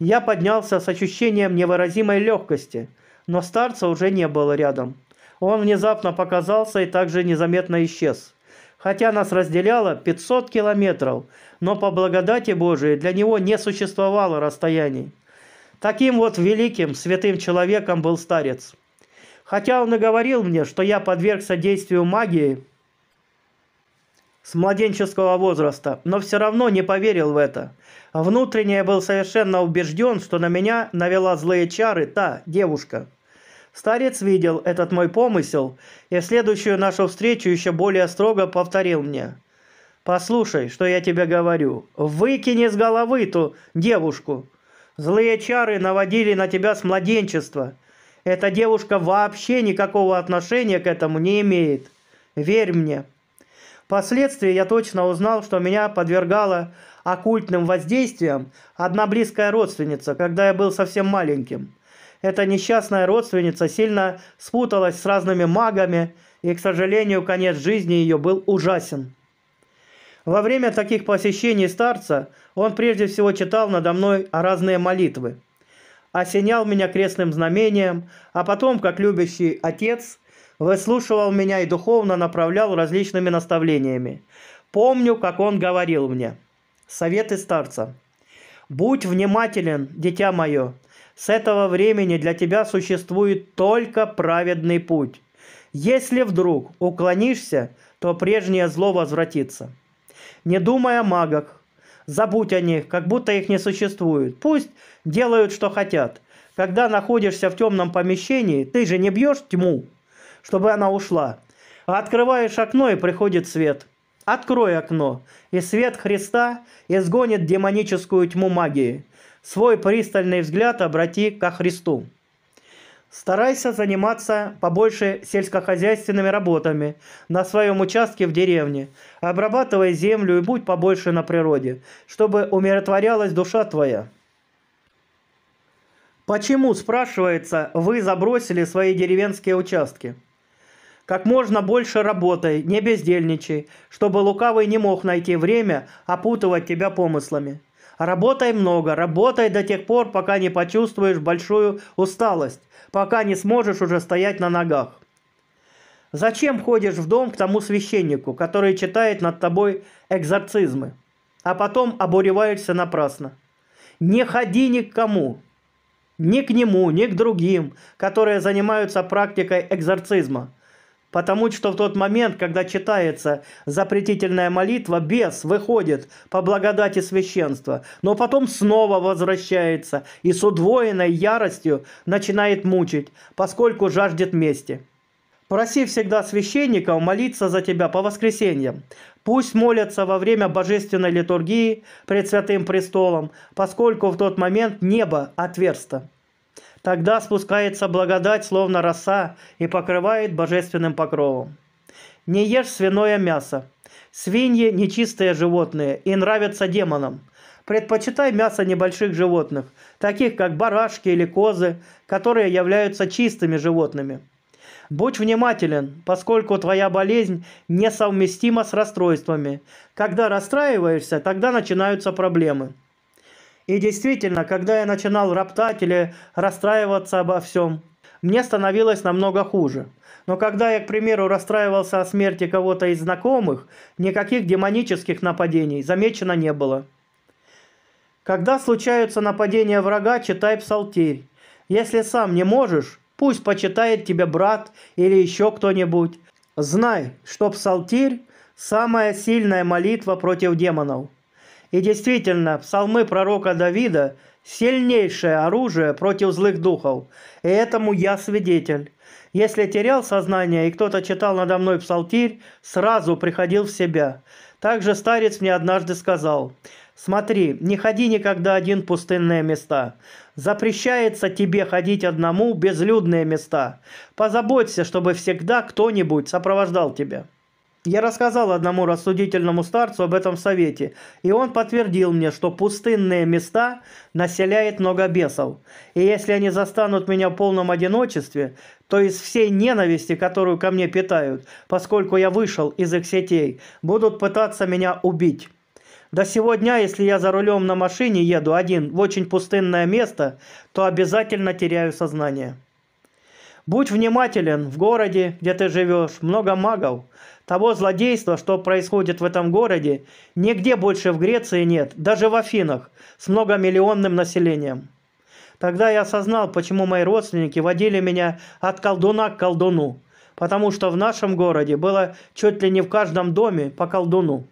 Я поднялся с ощущением невыразимой легкости, но старца уже не было рядом. Он внезапно показался и также незаметно исчез. Хотя нас разделяло 500 километров, но по благодати Божией для него не существовало расстояний. Таким вот великим, святым человеком был старец. Хотя он и говорил мне, что я подвергся действию магии с младенческого возраста, но все равно не поверил в это. Внутренне я был совершенно убежден, что на меня навела злые чары та девушка – Старец видел этот мой помысел и в следующую нашу встречу еще более строго повторил мне. «Послушай, что я тебе говорю. Выкини с головы ту девушку. Злые чары наводили на тебя с младенчества. Эта девушка вообще никакого отношения к этому не имеет. Верь мне». Впоследствии я точно узнал, что меня подвергала оккультным воздействиям одна близкая родственница, когда я был совсем маленьким эта несчастная родственница сильно спуталась с разными магами, и, к сожалению, конец жизни ее был ужасен. Во время таких посещений старца он прежде всего читал надо мной разные молитвы. Осенял меня крестным знамением, а потом, как любящий отец, выслушивал меня и духовно направлял различными наставлениями. Помню, как он говорил мне. Советы старца. «Будь внимателен, дитя мое, с этого времени для тебя существует только праведный путь. Если вдруг уклонишься, то прежнее зло возвратится. Не думай о магах, забудь о них, как будто их не существует. Пусть делают, что хотят. Когда находишься в темном помещении, ты же не бьешь тьму, чтобы она ушла, а открываешь окно и приходит свет. Открой окно, и свет Христа изгонит демоническую тьму магии. Свой пристальный взгляд обрати ко Христу. Старайся заниматься побольше сельскохозяйственными работами на своем участке в деревне. Обрабатывай землю и будь побольше на природе, чтобы умиротворялась душа твоя. Почему, спрашивается, вы забросили свои деревенские участки? Как можно больше работай, не бездельничай, чтобы лукавый не мог найти время опутывать тебя помыслами. Работай много, работай до тех пор, пока не почувствуешь большую усталость, пока не сможешь уже стоять на ногах. Зачем ходишь в дом к тому священнику, который читает над тобой экзорцизмы, а потом обуреваешься напрасно? Не ходи ни к кому, ни к нему, ни к другим, которые занимаются практикой экзорцизма – Потому что в тот момент, когда читается запретительная молитва, бес выходит по благодати священства, но потом снова возвращается и с удвоенной яростью начинает мучить, поскольку жаждет мести. Проси всегда священников молиться за тебя по воскресеньям. Пусть молятся во время божественной литургии пред Святым Престолом, поскольку в тот момент небо отверсто. Тогда спускается благодать, словно роса, и покрывает божественным покровом. Не ешь свиное мясо. Свиньи – нечистые животные и нравятся демонам. Предпочитай мясо небольших животных, таких как барашки или козы, которые являются чистыми животными. Будь внимателен, поскольку твоя болезнь несовместима с расстройствами. Когда расстраиваешься, тогда начинаются проблемы. И действительно, когда я начинал роптать или расстраиваться обо всем, мне становилось намного хуже. Но когда я, к примеру, расстраивался о смерти кого-то из знакомых, никаких демонических нападений замечено не было. Когда случаются нападения врага, читай псалтирь. Если сам не можешь, пусть почитает тебе брат или еще кто-нибудь. Знай, что псалтирь – самая сильная молитва против демонов. И действительно, псалмы пророка Давида – сильнейшее оружие против злых духов. И этому я свидетель. Если терял сознание и кто-то читал надо мной псалтирь, сразу приходил в себя. Также старец мне однажды сказал, «Смотри, не ходи никогда один в пустынные места. Запрещается тебе ходить одному в безлюдные места. Позаботься, чтобы всегда кто-нибудь сопровождал тебя». Я рассказал одному рассудительному старцу об этом совете, и он подтвердил мне, что пустынные места населяет много бесов, и если они застанут меня в полном одиночестве, то из всей ненависти, которую ко мне питают, поскольку я вышел из их сетей, будут пытаться меня убить». До сегодня, если я за рулем на машине еду один в очень пустынное место, то обязательно теряю сознание. Будь внимателен в городе, где ты живешь, много магов. Того злодейства, что происходит в этом городе, нигде больше в Греции нет, даже в Афинах, с многомиллионным населением. Тогда я осознал, почему мои родственники водили меня от колдуна к колдуну, потому что в нашем городе было чуть ли не в каждом доме по колдуну.